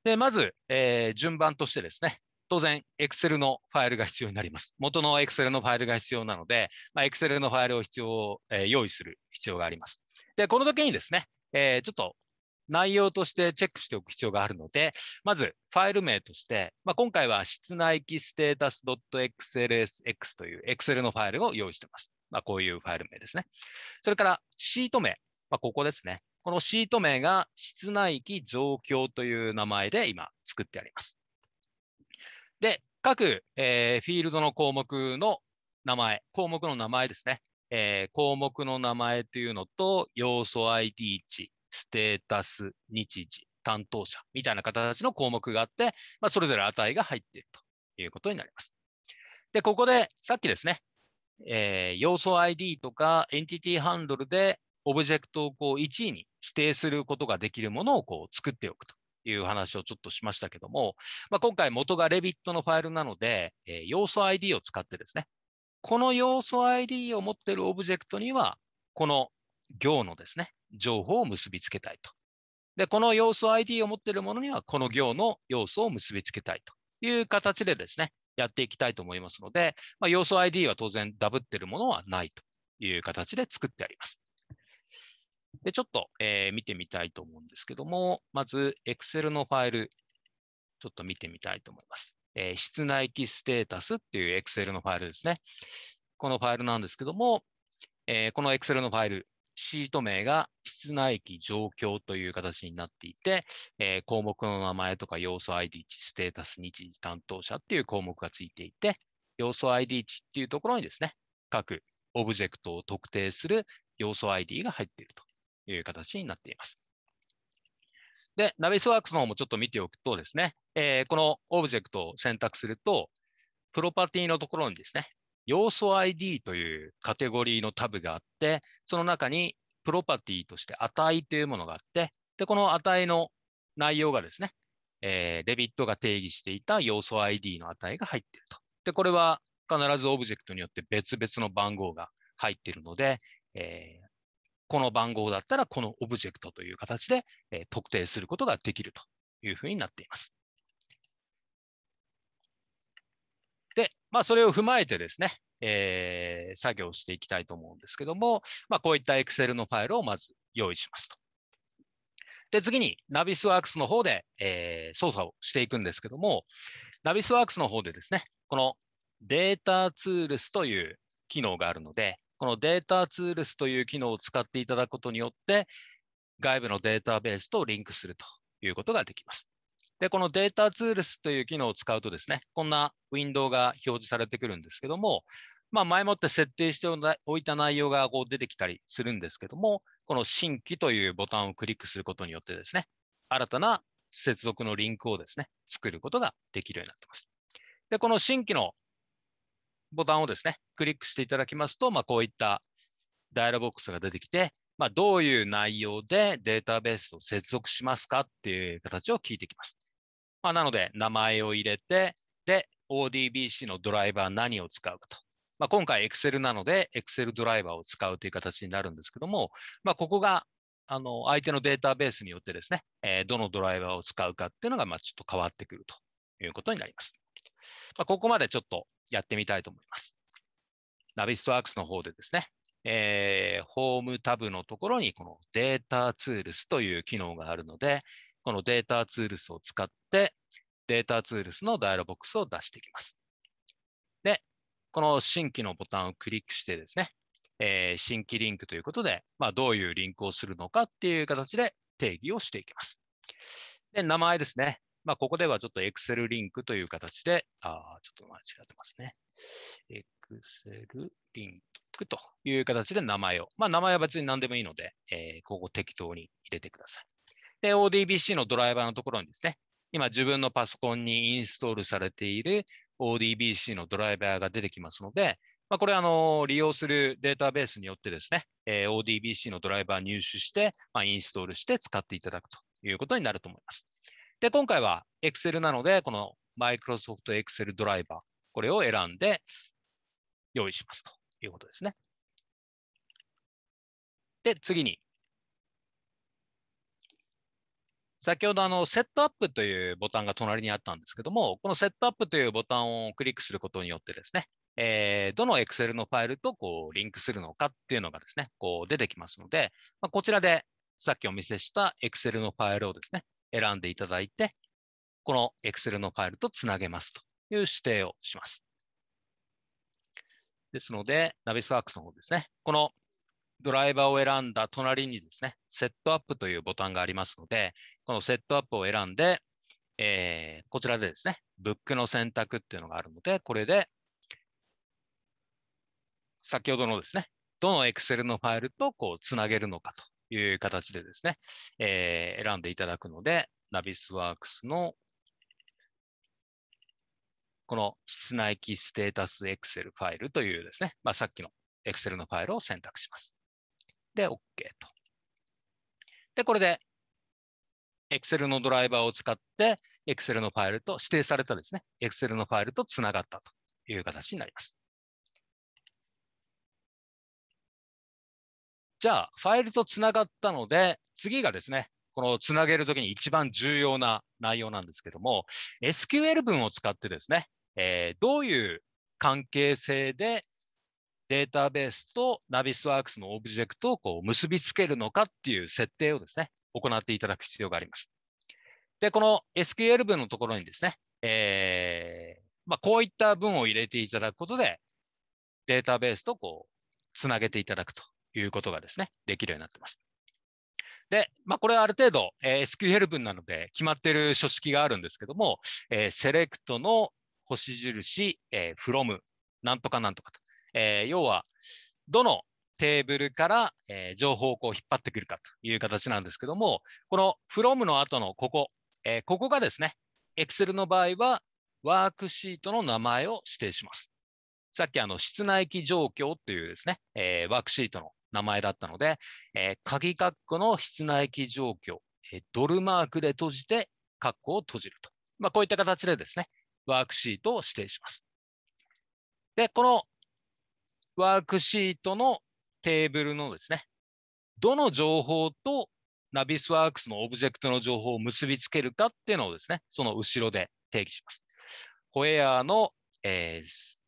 で、まず、えー、順番としてですね、当然、Excel のファイルが必要になります。元の Excel のファイルが必要なので、まあ、Excel のファイルを必要、えー、用意する必要があります。で、この時にですね、えー、ちょっと内容としてチェックしておく必要があるので、まずファイル名として、まあ、今回は室内機ステータス x l s x という Excel のファイルを用意しています。まあ、こういうファイル名ですね。それからシート名、まあ、ここですね。このシート名が室内機増強という名前で今作ってあります。で、各、えー、フィールドの項目の名前、項目の名前ですね。えー、項目の名前というのと、要素 ID 値、ステータス、日時、担当者みたいな形の項目があって、まあ、それぞれ値が入っているということになります。で、ここでさっきですね、えー、要素 ID とかエンティティハンドルでオブジェクトをこう1位に指定することができるものをこう作っておくという話をちょっとしましたけども、まあ、今回元がレビットのファイルなので、えー、要素 ID を使ってですね、この要素 ID を持っているオブジェクトには、この行のですね、情報を結びつけたいと。で、この要素 ID を持っているものには、この行の要素を結びつけたいという形でですね、やっていきたいと思いますので、まあ、要素 ID は当然ダブっているものはないという形で作ってあります。で、ちょっと、えー、見てみたいと思うんですけども、まず Excel のファイル、ちょっと見てみたいと思います。えー、室内機ステータスっていう Excel のファイルですね。このファイルなんですけども、えー、この Excel のファイル、シート名が室内機状況という形になっていて、えー、項目の名前とか要素 ID 値、ステータス日時担当者っていう項目がついていて、要素 ID 値っていうところにですね、各オブジェクトを特定する要素 ID が入っているという形になっています。で、ナビスワークスの方もちょっと見ておくとですね、えー、このオブジェクトを選択すると、プロパティのところにですね、要素 ID というカテゴリーのタブがあって、その中にプロパティとして値というものがあって、で、この値の内容がですね、えー、デビットが定義していた要素 ID の値が入っていると。で、これは必ずオブジェクトによって別々の番号が入っているので、えー、この番号だったらこのオブジェクトという形で、え特定することができるというふうになっています。で、まあ、それを踏まえてですね、えー、作業していきたいと思うんですけども、まあ、こういった Excel のファイルをまず用意しますと。で、次に NavisWorks の方で、えー、操作をしていくんですけども、NavisWorks の方でですね、このデータツールスという機能があるので、このデータツールスという機能を使っていただくことによって、外部のデータベースとリンクするということができます。で、このデータツールスという機能を使うとですね、こんなウィンドウが表示されてくるんですけども、まあ、前もって設定しておいた内容がこう出てきたりするんですけども、この新規というボタンをクリックすることによってですね、新たな接続のリンクをですね、作ることができるようになっています。で、この新規のボタンをですね、クリックしていただきますと、まあ、こういったダイヤルボックスが出てきて、まあ、どういう内容でデータベースを接続しますかっていう形を聞いてきます。まあ、なので、名前を入れて、で、ODBC のドライバー何を使うかと。まあ、今回 Excel なので、Excel ドライバーを使うという形になるんですけども、まあ、ここがあの相手のデータベースによってですね、えー、どのドライバーを使うかっていうのがまあちょっと変わってくるということになります。まあ、ここまでちょっとやってみたいと思います。ナビストワークスの方でですね、えー、ホームタブのところにこのデータツールスという機能があるので、このデータツールスを使ってデータツールスのダイヤルボックスを出していきます。で、この新規のボタンをクリックしてですね、えー、新規リンクということで、まあ、どういうリンクをするのかっていう形で定義をしていきます。で、名前ですね。まあ、ここではちょっと Excel リンクという形で、あちょっと間違ってますね。Excel リンクという形で名前を。まあ、名前は別に何でもいいので、えー、ここ適当に入れてください。で、ODBC のドライバーのところにですね、今自分のパソコンにインストールされている ODBC のドライバーが出てきますので、まあ、これあの利用するデータベースによってですね、えー、ODBC のドライバー入手して、まあ、インストールして使っていただくということになると思います。で、今回は Excel なので、この Microsoft Excel ドライバー、これを選んで用意しますということですね。で、次に、先ほどあのセットアップというボタンが隣にあったんですけども、このセットアップというボタンをクリックすることによってですね、えー、どの Excel のファイルとこうリンクするのかっていうのがですね、こう出てきますので、まあ、こちらでさっきお見せした Excel のファイルをですね、選んでいただいて、この Excel のファイルとつなげますという指定をします。ですので、ナビスワークスの方ですね、このドライバーを選んだ隣にですね、セットアップというボタンがありますので、このセットアップを選んで、えー、こちらでですね、ブックの選択っていうのがあるので、これで、先ほどのですね、どの Excel のファイルとこうつなげるのかという形でですね、えー、選んでいただくので、ナビスワークスのこの室内機ステータス Excel ファイルというですね、まあ、さっきの Excel のファイルを選択します。で、OK と。で、これで Excel のドライバーを使って Excel のファイルと指定されたですね、Excel のファイルとつながったという形になります。じゃあ、ファイルとつながったので、次がですね、このつなげるときに一番重要な内容なんですけども、SQL 文を使ってですね、えー、どういう関係性でデータベースとナビスワークスのオブジェクトをこう結びつけるのかっていう設定をですね、行っていただく必要があります。で、この SQL 文のところにですね、えー、まあ、こういった文を入れていただくことで、データベースとこうつなげていただくということがですね、できるようになってます。で、まあ、これはある程度、えー、SQL 文なので決まっている書式があるんですけども、えー、セレクトの星印、えー、from なんとかなんとかと、えー、要はどのテーブルから、えー、情報をこう引っ張ってくるかという形なんですけども、この from の後のここ、えー、ここがですね、Excel の場合はワークシートの名前を指定します。さっきあの室内機状況というですね、えー、ワークシートの名前だったので、えー、鍵括弧の室内機状況、えー、ドルマークで閉じて括弧を閉じると。まあ、こういった形でですね、ワークシートを指定します。で、このワークシートのテーブルのですね、どの情報とナビスワークスのオブジェクトの情報を結びつけるかっていうのをですね、その後ろで定義します。ホエアの、えー、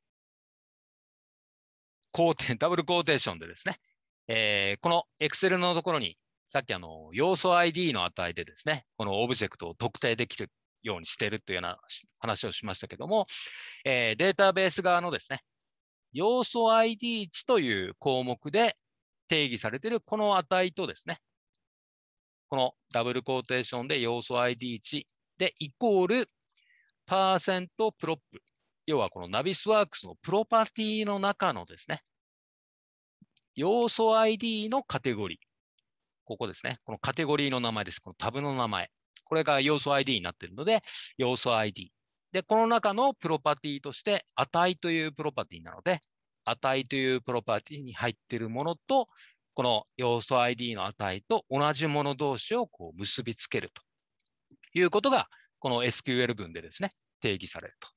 コーテ [LAUGHS] ダブルコーテーションでですね、えー、この Excel のところに、さっきあの、要素 ID の値でですね、このオブジェクトを特定できるようにしているというような話をしましたけども、えー、データベース側のですね、要素 ID 値という項目で定義されているこの値とですね、このダブルコーテーションで要素 ID 値でイコールパーセントプロップ要はこのナビスワークスのプロパティの中のですね、要素 ID のカテゴリー。ここですね。このカテゴリーの名前です。このタブの名前。これが要素 ID になっているので、要素 ID。で、この中のプロパティとして、値というプロパティなので、値というプロパティに入っているものと、この要素 ID の値と同じもの同士をこう結びつけるということが、この SQL 文でですね、定義されると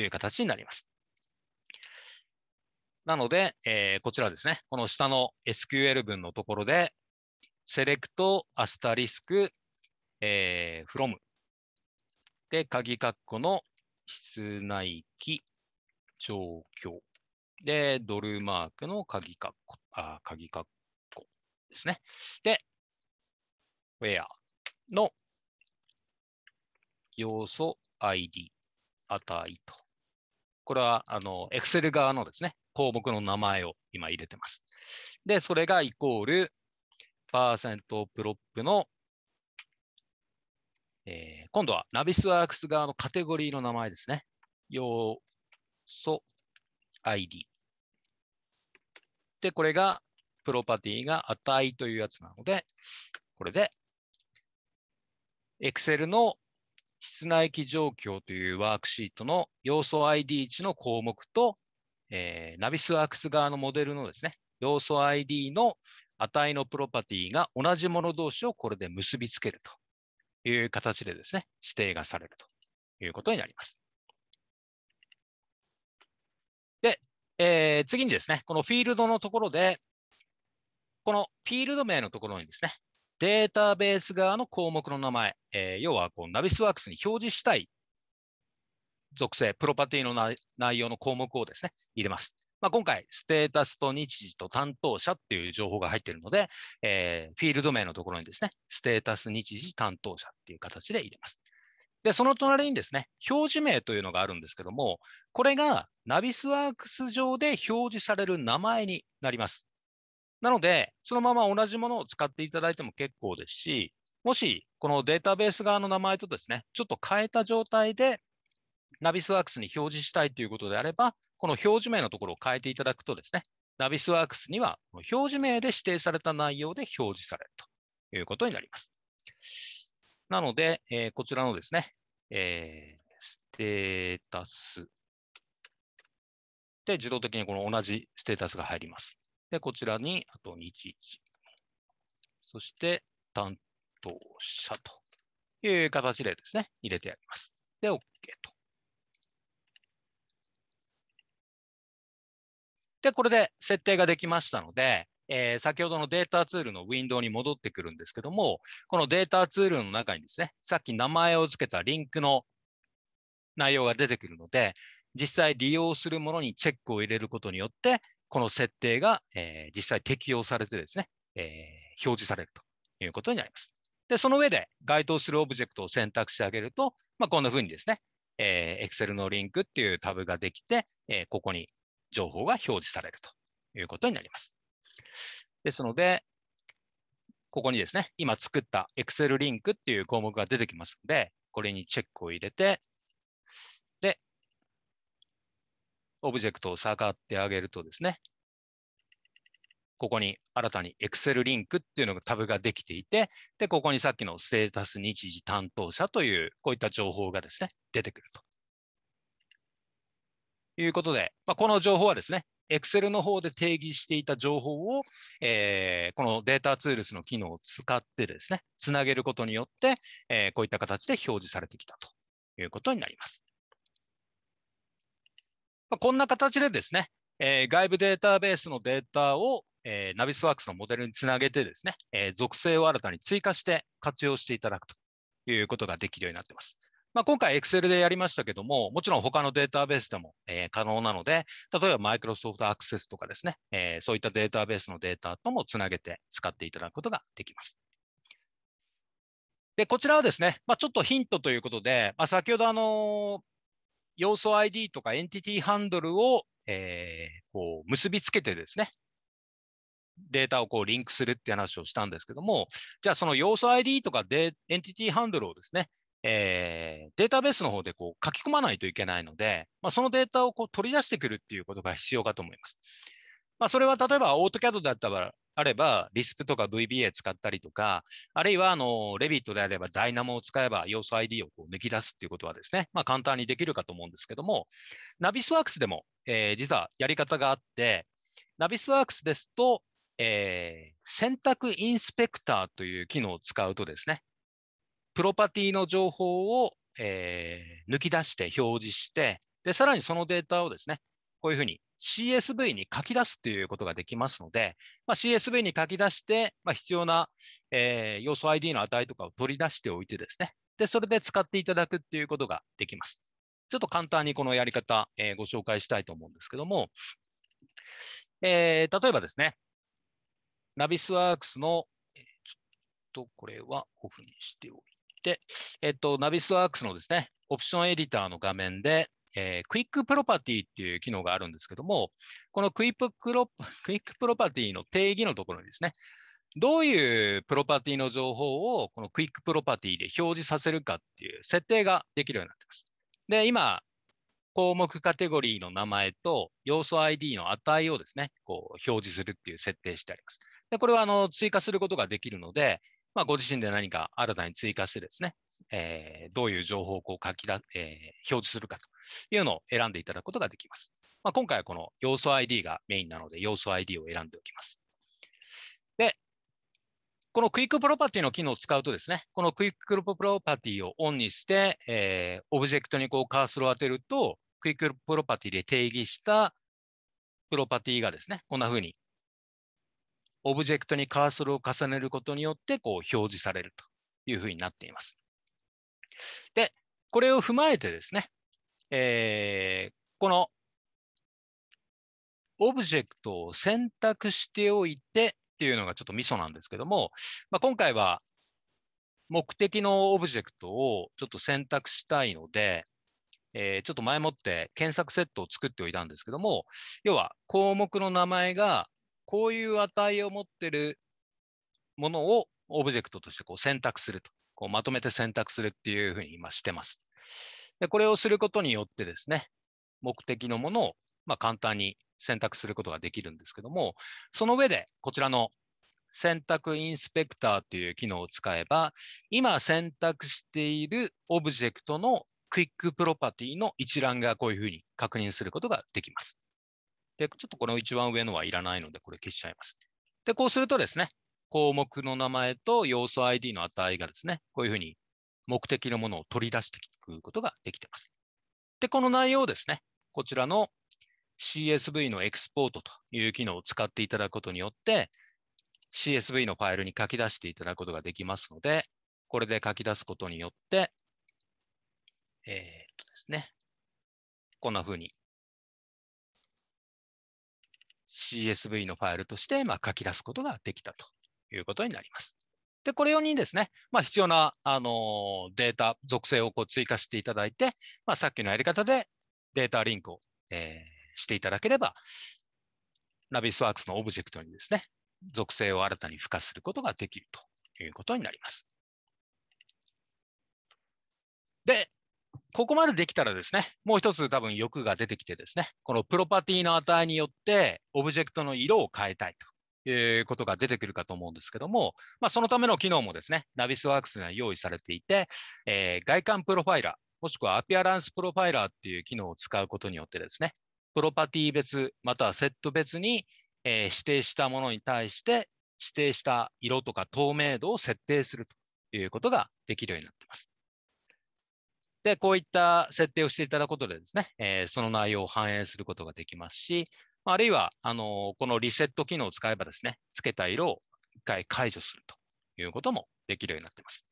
いう形になります。なので、えー、こちらですね、この下の SQL 文のところで、セレクトアスタリスク、えー、f r で、鍵括弧の室内機状況で、ドルマークの鍵括弧、あ、鍵括弧ですね。で、ウェアの要素 ID 値とこれは、あの、Excel 側のですね、項目の名前を今入れてます。で、それがイコール、パーセントプロップの、えー、今度はナビスワークス側のカテゴリーの名前ですね。要素 ID。で、これが、プロパティが値というやつなので、これで、Excel の室内機状況というワークシートの要素 ID1 の項目と、えー、ナビスワークス側のモデルのですね、要素 ID の値のプロパティが同じもの同士をこれで結びつけるという形でですね、指定がされるということになります。で、えー、次にですね、このフィールドのところで、このフィールド名のところにですね、データベース側の項目の名前、えー、要はこうナビスワークスに表示したい属性、プロパティの内容の項目をですね、入れます。まあ、今回、ステータスと日時と担当者っていう情報が入っているので、えー、フィールド名のところにですね、ステータス、日時、担当者っていう形で入れます。で、その隣にですね、表示名というのがあるんですけども、これがナビスワークス上で表示される名前になります。なので、そのまま同じものを使っていただいても結構ですし、もしこのデータベース側の名前とですね、ちょっと変えた状態でナビスワークスに表示したいということであれば、この表示名のところを変えていただくとですね、ナビスワークスには表示名で指定された内容で表示されるということになります。なので、えー、こちらのですね、えー、ステータスで自動的にこの同じステータスが入ります。で、こちらに、あと日時。そして、担当者という形でですね、入れてあります。で、OK と。で、これで設定ができましたので、えー、先ほどのデータツールのウィンドウに戻ってくるんですけども、このデータツールの中にですね、さっき名前を付けたリンクの内容が出てくるので、実際利用するものにチェックを入れることによって、この設定が、えー、実際適用されてですね、えー、表示されるということになります。で、その上で該当するオブジェクトを選択してあげると、まあ、こんなふうにですね、えー、Excel のリンクっていうタブができて、えー、ここに情報が表示されるということになります。ですので、ここにですね、今作った Excel リンクっていう項目が出てきますので、これにチェックを入れて、オブジェクトを下がってあげるとですね、ここに新たに Excel リンクっていうのがタブができていて、で、ここにさっきのステータス日時担当者という、こういった情報がですね、出てくると。いうことで、まあ、この情報はですね、Excel の方で定義していた情報を、えー、このデータツールスの機能を使ってですね、つなげることによって、えー、こういった形で表示されてきたということになります。まあ、こんな形でですね、えー、外部データベースのデータを、えー、ナビスワークスのモデルにつなげてですね、えー、属性を新たに追加して活用していただくということができるようになっています。まあ、今回 Excel でやりましたけども、もちろん他のデータベースでも、えー、可能なので、例えば Microsoft Access とかですね、えー、そういったデータベースのデータともつなげて使っていただくことができます。で、こちらはですね、まあ、ちょっとヒントということで、まあ、先ほどあの要素 ID とかエンティティハンドルを、えー、こう結びつけてですね、データをこうリンクするって話をしたんですけども、じゃあその要素 ID とかデエンティティハンドルをですね、えー、データベースの方でこう書き込まないといけないので、まあ、そのデータをこう取り出してくるっていうことが必要かと思います。まあ、それは例えば AutoCAD だったらあれば、リスプとか VBA 使ったりとか、あるいはあのレビットであればダイナモを使えば要素 ID をこう抜き出すっていうことはですね、まあ、簡単にできるかと思うんですけども、ナビスワークスでも、えー、実はやり方があって、ナビスワークスですと、えー、選択インスペクターという機能を使うとですね、プロパティの情報を、えー、抜き出して表示してで、さらにそのデータをですね、こういうふうに CSV に書き出すということができますので、まあ、CSV に書き出して、まあ、必要な、えー、要素 ID の値とかを取り出しておいてですね、で、それで使っていただくっていうことができます。ちょっと簡単にこのやり方、えー、ご紹介したいと思うんですけども、えー、例えばですね、ナビスワークスの、えー、ちょっとこれはオフにしておいて、えっと、ナビスワークスのですね、オプションエディターの画面で、えー、クイックプロパティっていう機能があるんですけども、このクイッククロ [LAUGHS] クイックプロパティの定義のところにですね、どういうプロパティの情報をこのクイックプロパティで表示させるかっていう設定ができるようになっています。で、今、項目カテゴリーの名前と要素 ID の値をですね、こう表示するっていう設定してあります。でこれはあの追加することができるので、まあ、ご自身で何か新たに追加してですね、えー、どういう情報をこう書きだ、えー、表示するかというのを選んでいただくことができます。まあ、今回はこの要素 ID がメインなので、要素 ID を選んでおきます。で、このクイックプロパティの機能を使うとですね、このクイックプロパティをオンにして、えー、オブジェクトにこうカーソルを当てると、クイックプロパティで定義したプロパティがですね、こんなふうにオブジェクトにカーソルを重ねることによってこう表示されるというふうになっています。で、これを踏まえてですね、えー、このオブジェクトを選択しておいてっていうのがちょっとミソなんですけども、まあ、今回は目的のオブジェクトをちょっと選択したいので、えー、ちょっと前もって検索セットを作っておいたんですけども、要は項目の名前がこういう値を持ってるものをオブジェクトとしてこう選択すると、こうまとめて選択するっていうふうに今してます。でこれをすることによってですね、目的のものをまあ簡単に選択することができるんですけども、その上でこちらの選択インスペクターという機能を使えば、今選択しているオブジェクトのクイックプロパティの一覧がこういうふうに確認することができます。で、ちょっとこの一番上のはいらないので、これ消しちゃいます。で、こうするとですね、項目の名前と要素 ID の値がですね、こういうふうに目的のものを取り出していくことができています。で、この内容をですね、こちらの CSV のエクスポートという機能を使っていただくことによって、CSV のファイルに書き出していただくことができますので、これで書き出すことによって、えー、っとですね、こんな風に CSV のファイルとして、ま書き出すことができたということになります。で、これ用にですね、まあ、必要な、あのデータ、属性をこう追加していただいて、まあ、さっきのやり方でデータリンクを、えー、していただければ、ナビスワークスのオブジェクトにですね、属性を新たに付加することができるということになります。で、ここまでできたらですね、もう一つ多分欲が出てきてですね、このプロパティの値によってオブジェクトの色を変えたいということが出てくるかと思うんですけども、まあ、そのための機能もですね、ナビスワークスには用意されていて、えー、外観プロファイラー、もしくはアピアランスプロファイラーっていう機能を使うことによってですね、プロパティ別またはセット別に、えー、指定したものに対して指定した色とか透明度を設定するということができるようになっています。で、こういった設定をしていただくことでですね、えー、その内容を反映することができますし、あるいは、あの、このリセット機能を使えばですね、つけた色を一回解除するということもできるようになっています。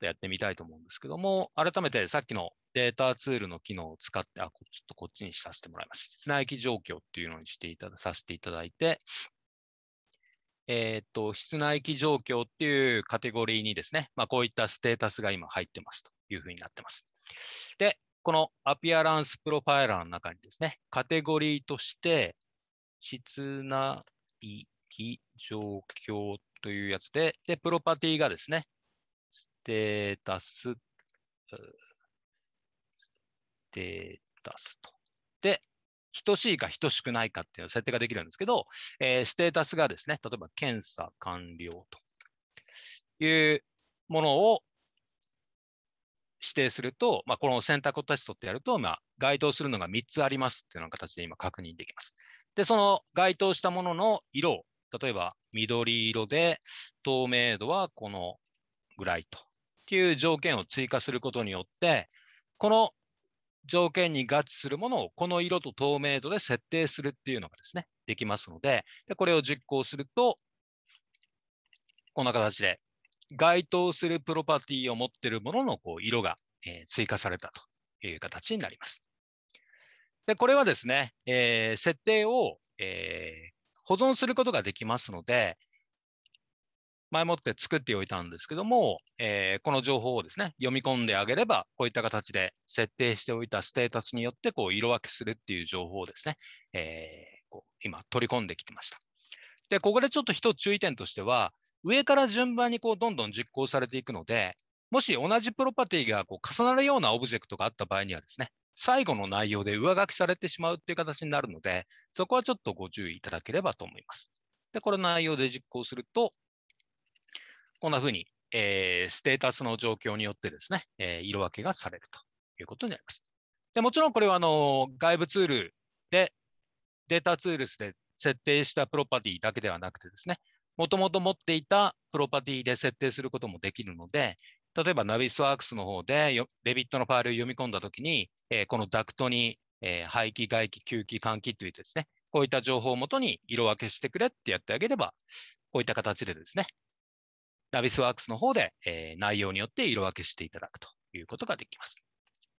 やってみたいと思うんですけども、改めてさっきのデータツールの機能を使って、あ、ちょっとこっちにさせてもらいます。室内機状況っていうのにしていただ、させていただいて、えっ、と、室内機状況っていうカテゴリーにですね、まあ、こういったステータスが今入ってますと。いうふうになってます。で、このアピアランスプロファイラーの中にですね、カテゴリーとして、室内気状況というやつで、で、プロパティがですね、ステータス、ステータスと。で、等しいか等しくないかっていう設定ができるんですけど、えー、ステータスがですね、例えば検査完了というものを指定すると、まあ、この選択テストってやると、まあ、該当するのが3つありますっていうような形で今確認できます。で、その該当したものの色を、例えば緑色で透明度はこのぐらいとっていう条件を追加することによって、この条件に合致するものをこの色と透明度で設定するっていうのがですね、できますので、でこれを実行すると、こんな形で該当するプロパティを持っているもののこう色が、えー、追加されたという形になります。でこれはですね、えー、設定を、えー、保存することができますので、前もって作っておいたんですけども、えー、この情報をですね、読み込んであげれば、こういった形で設定しておいたステータスによってこう色分けするっていう情報をですね、えー、こう今取り込んできてました。で、ここでちょっと一つ注意点としては、上から順番にこうどんどん実行されていくので、もし同じプロパティがこう重なるようなオブジェクトがあった場合にはですね、最後の内容で上書きされてしまうっていう形になるので、そこはちょっとご注意いただければと思います。で、これ内容で実行すると、こんなふうに、えー、ステータスの状況によってですね、えー、色分けがされるということになります。でもちろんこれはあの外部ツールでデータツールスで設定したプロパティだけではなくてですね、もともと持っていたプロパティで設定することもできるので、例えばナビスワークスの方でレビットのファイルを読み込んだときに、えー、このダクトに、えー、排気、外気、吸気、換気というですね、こういった情報をもとに色分けしてくれってやってあげれば、こういった形でですね、ナビスワークスの方で、えー、内容によって色分けしていただくということができます。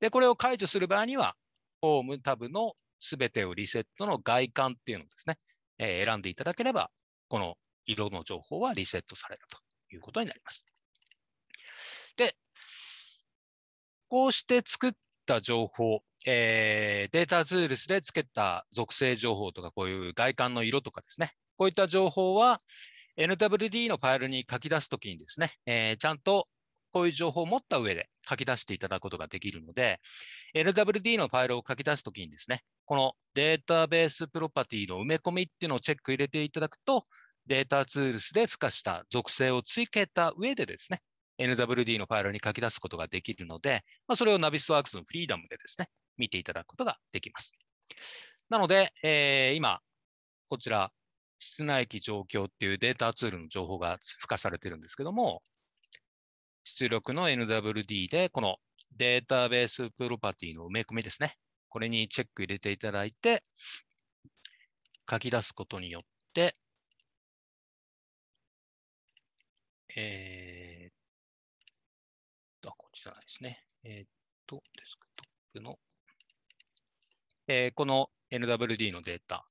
で、これを解除する場合には、ホームタブのすべてをリセットの外観っていうのをですね、え選んでいただければ、この色の情報はリセットされるということになります。で、こうして作った情報、えー、データツールスでつけた属性情報とか、こういう外観の色とかですね、こういった情報は NWD のファイルに書き出すときにですね、えー、ちゃんとこういう情報を持った上で書き出していただくことができるので、NWD のファイルを書き出すときにですね、このデータベースプロパティの埋め込みっていうのをチェック入れていただくと、データツールスで付加した属性を追けた上でですね、NWD のファイルに書き出すことができるので、まあ、それをナビス w ワークスのフリーダムでですね、見ていただくことができます。なので、えー、今、こちら、室内機状況っていうデータツールの情報が付加されてるんですけども、出力の NWD で、このデータベースプロパティの埋め込みですね。これにチェック入れていただいて、書き出すことによって、えー、と、こちらですね。えー、っと、デスクトップの、えー、この NWD のデータ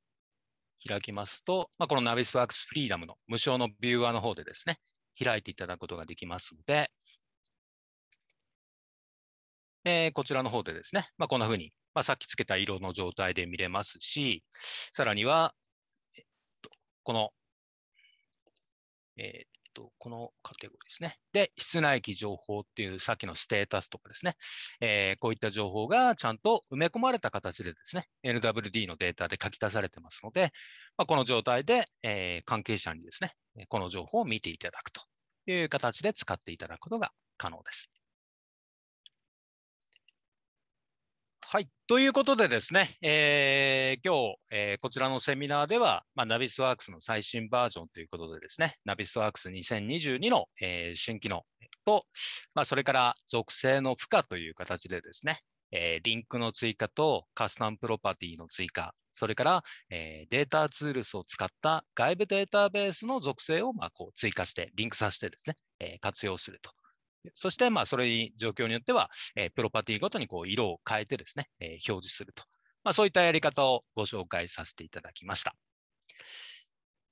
開きますと、まあ、この Navisworks Freedom の無償のビューアーの方でですね、開いていただくことができますので、えー、こちらの方でですね、まあ、こんなふうに、まあ、さっきつけた色の状態で見れますし、さらには、えっと、この、えっと、このカテゴリーですね。で、室内機情報っていう、さっきのステータスとかですね、えー、こういった情報がちゃんと埋め込まれた形でですね、NWD のデータで書き足されてますので、まあ、この状態で、えー、関係者にですね、この情報を見ていただくという形で使っていただくことが可能です。はい。ということでですね、えー、今日、えー、こちらのセミナーでは、まあ、ナビスワークスの最新バージョンということでですね、ナビスワークス2022の、えー、新機能と、まあ、それから属性の付加という形でですね、えー、リンクの追加とカスタムプロパティの追加、それから、えー、データツールスを使った外部データベースの属性を、まあ、こう追加して、リンクさせてですね、えー、活用するとそして、まあ、それに状況によっては、えプロパティごとにこう色を変えてですね、え表示すると。まあ、そういったやり方をご紹介させていただきました。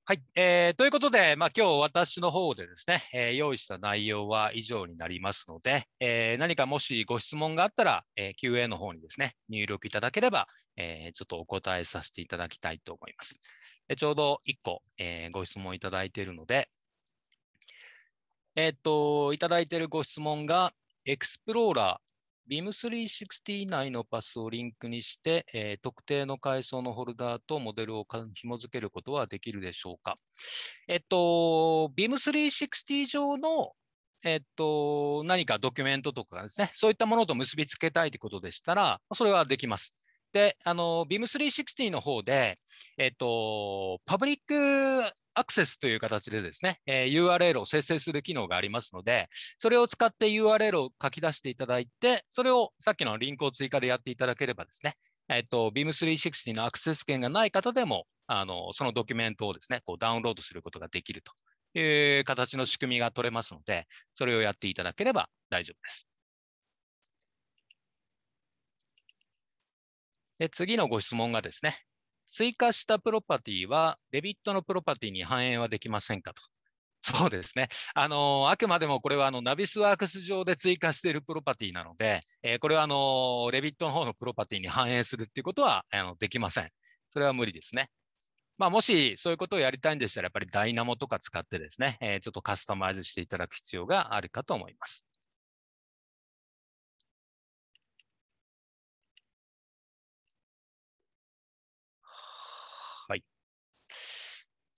はい、えー。ということで、まあ、今日私の方でですね、えー、用意した内容は以上になりますので、えー、何かもしご質問があったら、え QA の方にですね、入力いただければ、えちょっとお答えさせていただきたいと思います。ちょうど1個、えご質問いただいているので、えっ、と、いただいているご質問が、エクスプローラー、BIM360 内のパスをリンクにして、えー、特定の階層のホルダーとモデルを紐付けることはできるでしょうか。えっ、と、BIM360 上のえっと、何かドキュメントとかですね、そういったものと結びつけたいということでしたら、それはできます。で、あの、b e m 3 6 0の方で、えっと、パブリックアクセスという形でですね、えー、URL を生成する機能がありますので、それを使って URL を書き出していただいて、それをさっきのリンクを追加でやっていただければですね、えっと、b e m 3 6 0のアクセス権がない方でも、あのそのドキュメントをですね、こうダウンロードすることができるという形の仕組みが取れますので、それをやっていただければ大丈夫です。次のご質問がですね、追加したプロパティはデビットのプロパティに反映はできませんかと。[LAUGHS] そうですね。あの、あくまでもこれはあのナビスワークス上で追加しているプロパティなので、えー、これはあの、レビットの方のプロパティに反映するっていうことはあのできません。それは無理ですね。まあ、もしそういうことをやりたいんでしたら、やっぱりダイナモとか使ってですね、えー、ちょっとカスタマイズしていただく必要があるかと思います。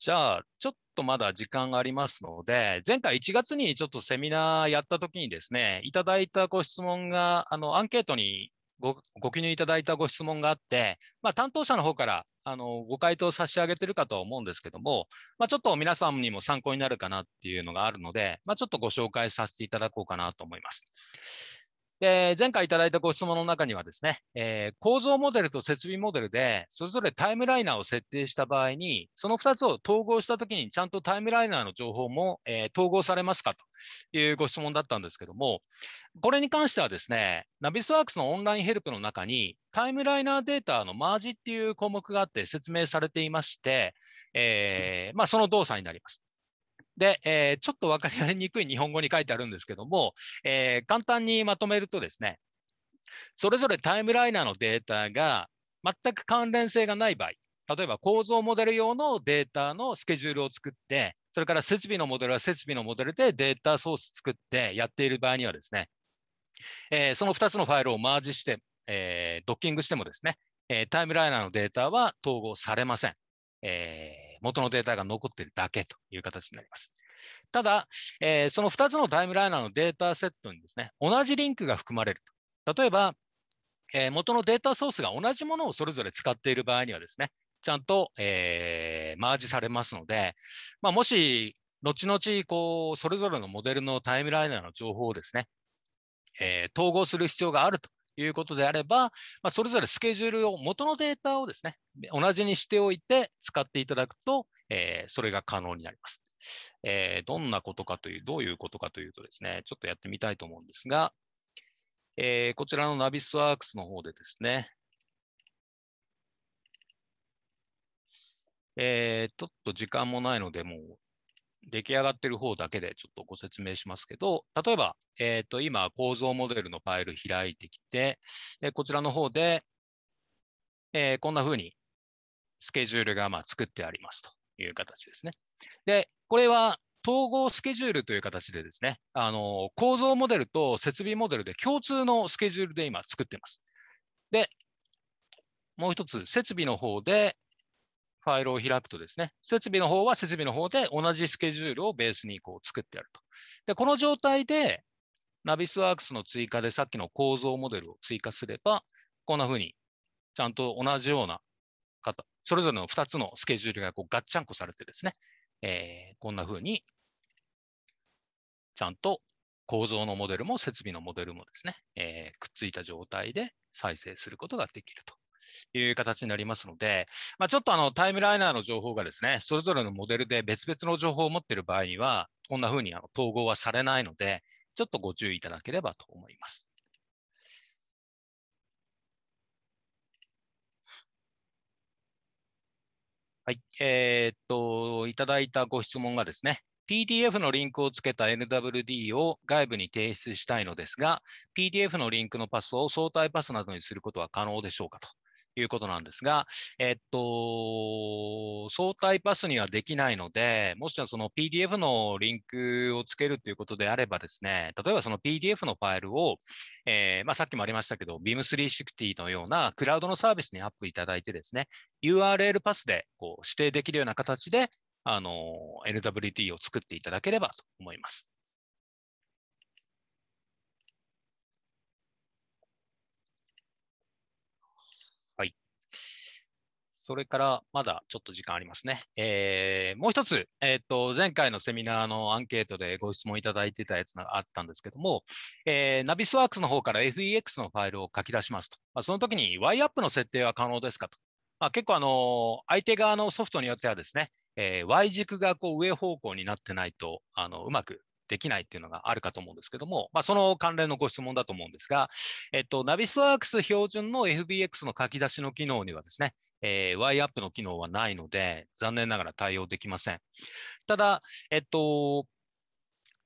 じゃあ、ちょっとまだ時間がありますので、前回1月にちょっとセミナーやった時にですね、いただいたご質問が、あの、アンケートにごご記入いただいたご質問があって、まあ、担当者の方からあのご回答差し上げてるかと思うんですけども、まあ、ちょっと皆さんにも参考になるかなっていうのがあるので、まあ、ちょっとご紹介させていただこうかなと思います。で前回いただいたご質問の中にはですね、えー、構造モデルと設備モデルで、それぞれタイムライナーを設定した場合に、その2つを統合したときに、ちゃんとタイムライナーの情報も、えー、統合されますかというご質問だったんですけども、これに関してはですね、ナビスワークスのオンラインヘルプの中に、タイムライナーデータのマージっていう項目があって説明されていまして、えー、まあ、その動作になります。で、えー、ちょっと分かりにくい日本語に書いてあるんですけども、えー、簡単にまとめるとですね、それぞれタイムライナーのデータが全く関連性がない場合、例えば構造モデル用のデータのスケジュールを作って、それから設備のモデルは設備のモデルでデータソース作ってやっている場合にはですね、えー、その2つのファイルをマージして、えー、ドッキングしてもですね、えー、タイムライナーのデータは統合されません。えー元のデータが残っているだけという形になります。ただ、えー、その2つのタイムライナーのデータセットにですね、同じリンクが含まれると。例えば、えー、元のデータソースが同じものをそれぞれ使っている場合にはですね、ちゃんと、えー、マージされますので、まあ、もし、後々、こう、それぞれのモデルのタイムライナーの情報をですね、え統合する必要があるということであれば、まあ、それぞれスケジュールを、元のデータをですね、同じにしておいて使っていただくと、えー、それが可能になります、えー、どんなことかという、どういうことかというとですね、ちょっとやってみたいと思うんですが、えー、こちらのナビスワークスの方でですね、えー、ちょっと時間もないので、もう出来上がってる方だけでちょっとご説明しますけど、例えば、えー、と今構造モデルのファイル開いてきて、でこちらの方で、えー、こんな風にスケジュールがま作ってありますという形ですね。で、これは統合スケジュールという形でですね、あの構造モデルと設備モデルで共通のスケジュールで今作ってます。で、もう一つ設備の方で、ファイルを開くとですね、設備の方は設備の方で同じスケジュールをベースにこう作ってやると。で、この状態で、ナビスワークスの追加でさっきの構造モデルを追加すれば、こんな風に、ちゃんと同じような方、それぞれの2つのスケジュールがこうガッチャンコされてですね、えー、こんな風に、ちゃんと構造のモデルも設備のモデルもですね、えー、くっついた状態で再生することができるという形になりますので、まあ、ちょっとあのタイムライナーの情報がですね、それぞれのモデルで別々の情報を持っている場合には、こんなふうにあの統合はされないので、ちょっとご注意いただければと思います。はい。えー、っと、いただいたご質問がですね、PDF のリンクをつけた NWD を外部に提出したいのですが、PDF のリンクのパスを相対パスなどにすることは可能でしょうかと。いうことなんですが、えっと、相対パスにはできないので、もしその PDF のリンクをつけるということであればですね、例えばその PDF のファイルを、えー、まあ、さっきもありましたけど、b i m 3 6 0のようなクラウドのサービスにアップいただいてですね、URL パスでこう指定できるような形で、あの、NWT を作っていただければと思います。それからまだちょっと時間ありますね。えー、もう一つ、えー、と、前回のセミナーのアンケートでご質問いただいてたやつがあったんですけども、えー、ナビスワークスの方から FEX のファイルを書き出しますと。まあ、その時に y ップの設定は可能ですかと。まあ、結構あの、相手側のソフトによってはですね、えー、Y 軸がこう上方向になってないと、あの、うまくできないっていうのがあるかと思うんですけども、まあ、その関連のご質問だと思うんですが、えっと、ナビスワークス標準の FBX の書き出しの機能にはですね、えー、Y アップの機能はないので、残念ながら対応できません。ただ、えっと、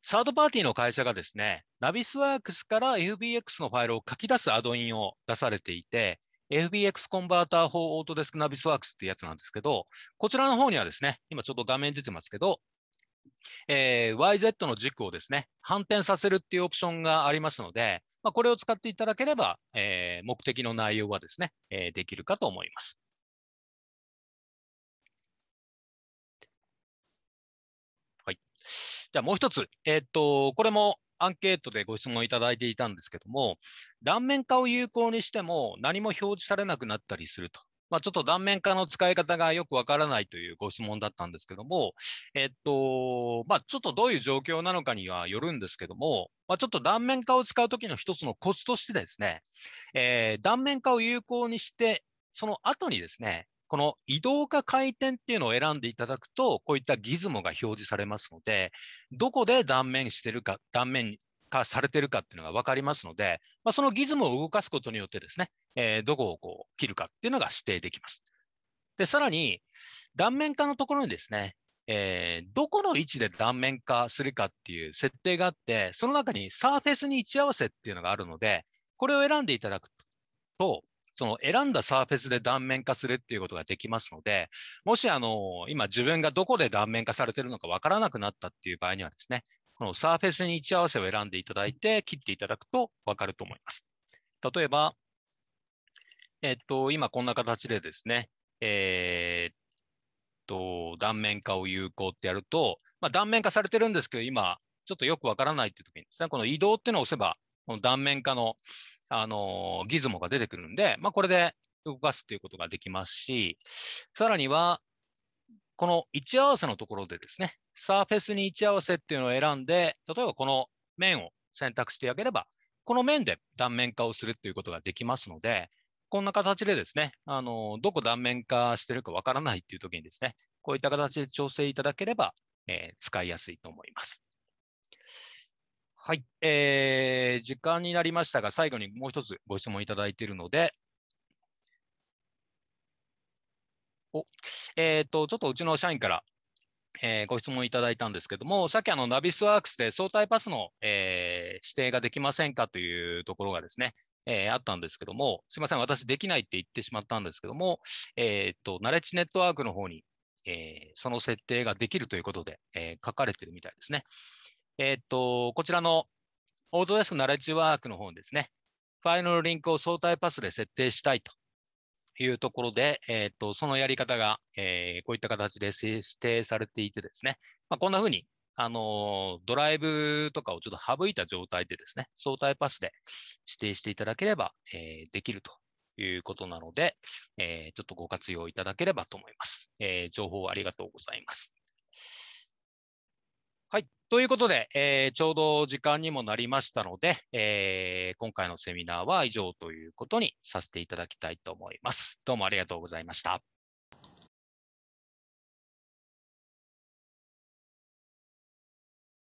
サードパーティーの会社がですね、ナビスワークスから FBX のファイルを書き出すアドインを出されていて、FBX コンバーター法オートデスクナビスワークスってやつなんですけど、こちらの方にはですね、今ちょっと画面出てますけど、えー、YZ の軸をですね、反転させるっていうオプションがありますので、まあ、これを使っていただければ、えー、目的の内容はですね、えー、できるかと思います。はい。じゃあもう一つ、えっ、と、これもアンケートでご質問いただいていたんですけども、断面化を有効にしても何も表示されなくなったりするとまあ、ちょっと断面化の使い方がよくわからないというご質問だったんですけども、えっと、まあ、ちょっとどういう状況なのかにはよるんですけども、まあ、ちょっと断面化を使うときの一つのコツとしてですね、えー、断面化を有効にして、その後にですね、この移動か回転っていうのを選んでいただくと、こういったギズモが表示されますので、どこで断面してるか、断面化されてるかっていうのが分かりますので、まあ、そのギズムを動かすことによってですね、えー、どこをこう切るかっていうのが指定できます。で、さらに、断面化のところにですね、えー、どこの位置で断面化するかっていう設定があって、その中にサーフェスに位置合わせっていうのがあるので、これを選んでいただくと、その選んだサーフェスで断面化するっていうことができますので、もしあの、今自分がどこで断面化されてるのかわからなくなったっていう場合にはですね、このサーフェスに位置合わせを選んでいただいて、切っていただくと分かると思います。例えば、えっと、今こんな形でですね、えー、っと、断面化を有効ってやると、まあ、断面化されてるんですけど、今、ちょっとよくわからないっていう時にですね、この移動っていうのを押せば、この断面化の、あのギズモが出てくるんで、まあ、これで動かすということができますし、さらには、この位置合わせのところでですね、サーフェスに位置合わせっていうのを選んで、例えばこの面を選択してあげれば、この面で断面化をするということができますので、こんな形でですね、あのどこ断面化してるかわからないっていう時にですね、こういった形で調整いただければ、えー、使いやすいと思います。はい、えー、時間になりましたが、最後にもう一つご質問いただいているので、おえーとちょっとうちの社員からえー、ご質問いただいたんですけども、さっきあのナビスワークスで相対パスの、えー、指定ができませんかというところがですね、えー、あったんですけども、すいません、私できないって言ってしまったんですけども、えっと、ナレッジネットワークの方に、えその設定ができるということで、え書かれてるみたいですね。えっと、こちらのオートデスクナレッジワークの方にですね、ファイルのリンクを相対パスで設定したいというところで、えー、とそのやり方が、えー、こういった形で指定されていてですね、まあ、こんなふうにあのドライブとかをちょっと省いた状態でですね、相対パスで指定していただければ、えー、できるということなので、えー、ちょっとご活用いただければと思います。えー、情報ありがとうございます。はい。ということで、えー、ちょうど時間にもなりましたので、えー、今回のセミナーは以上ということにさせていただきたいと思います。どうもありがとうございました。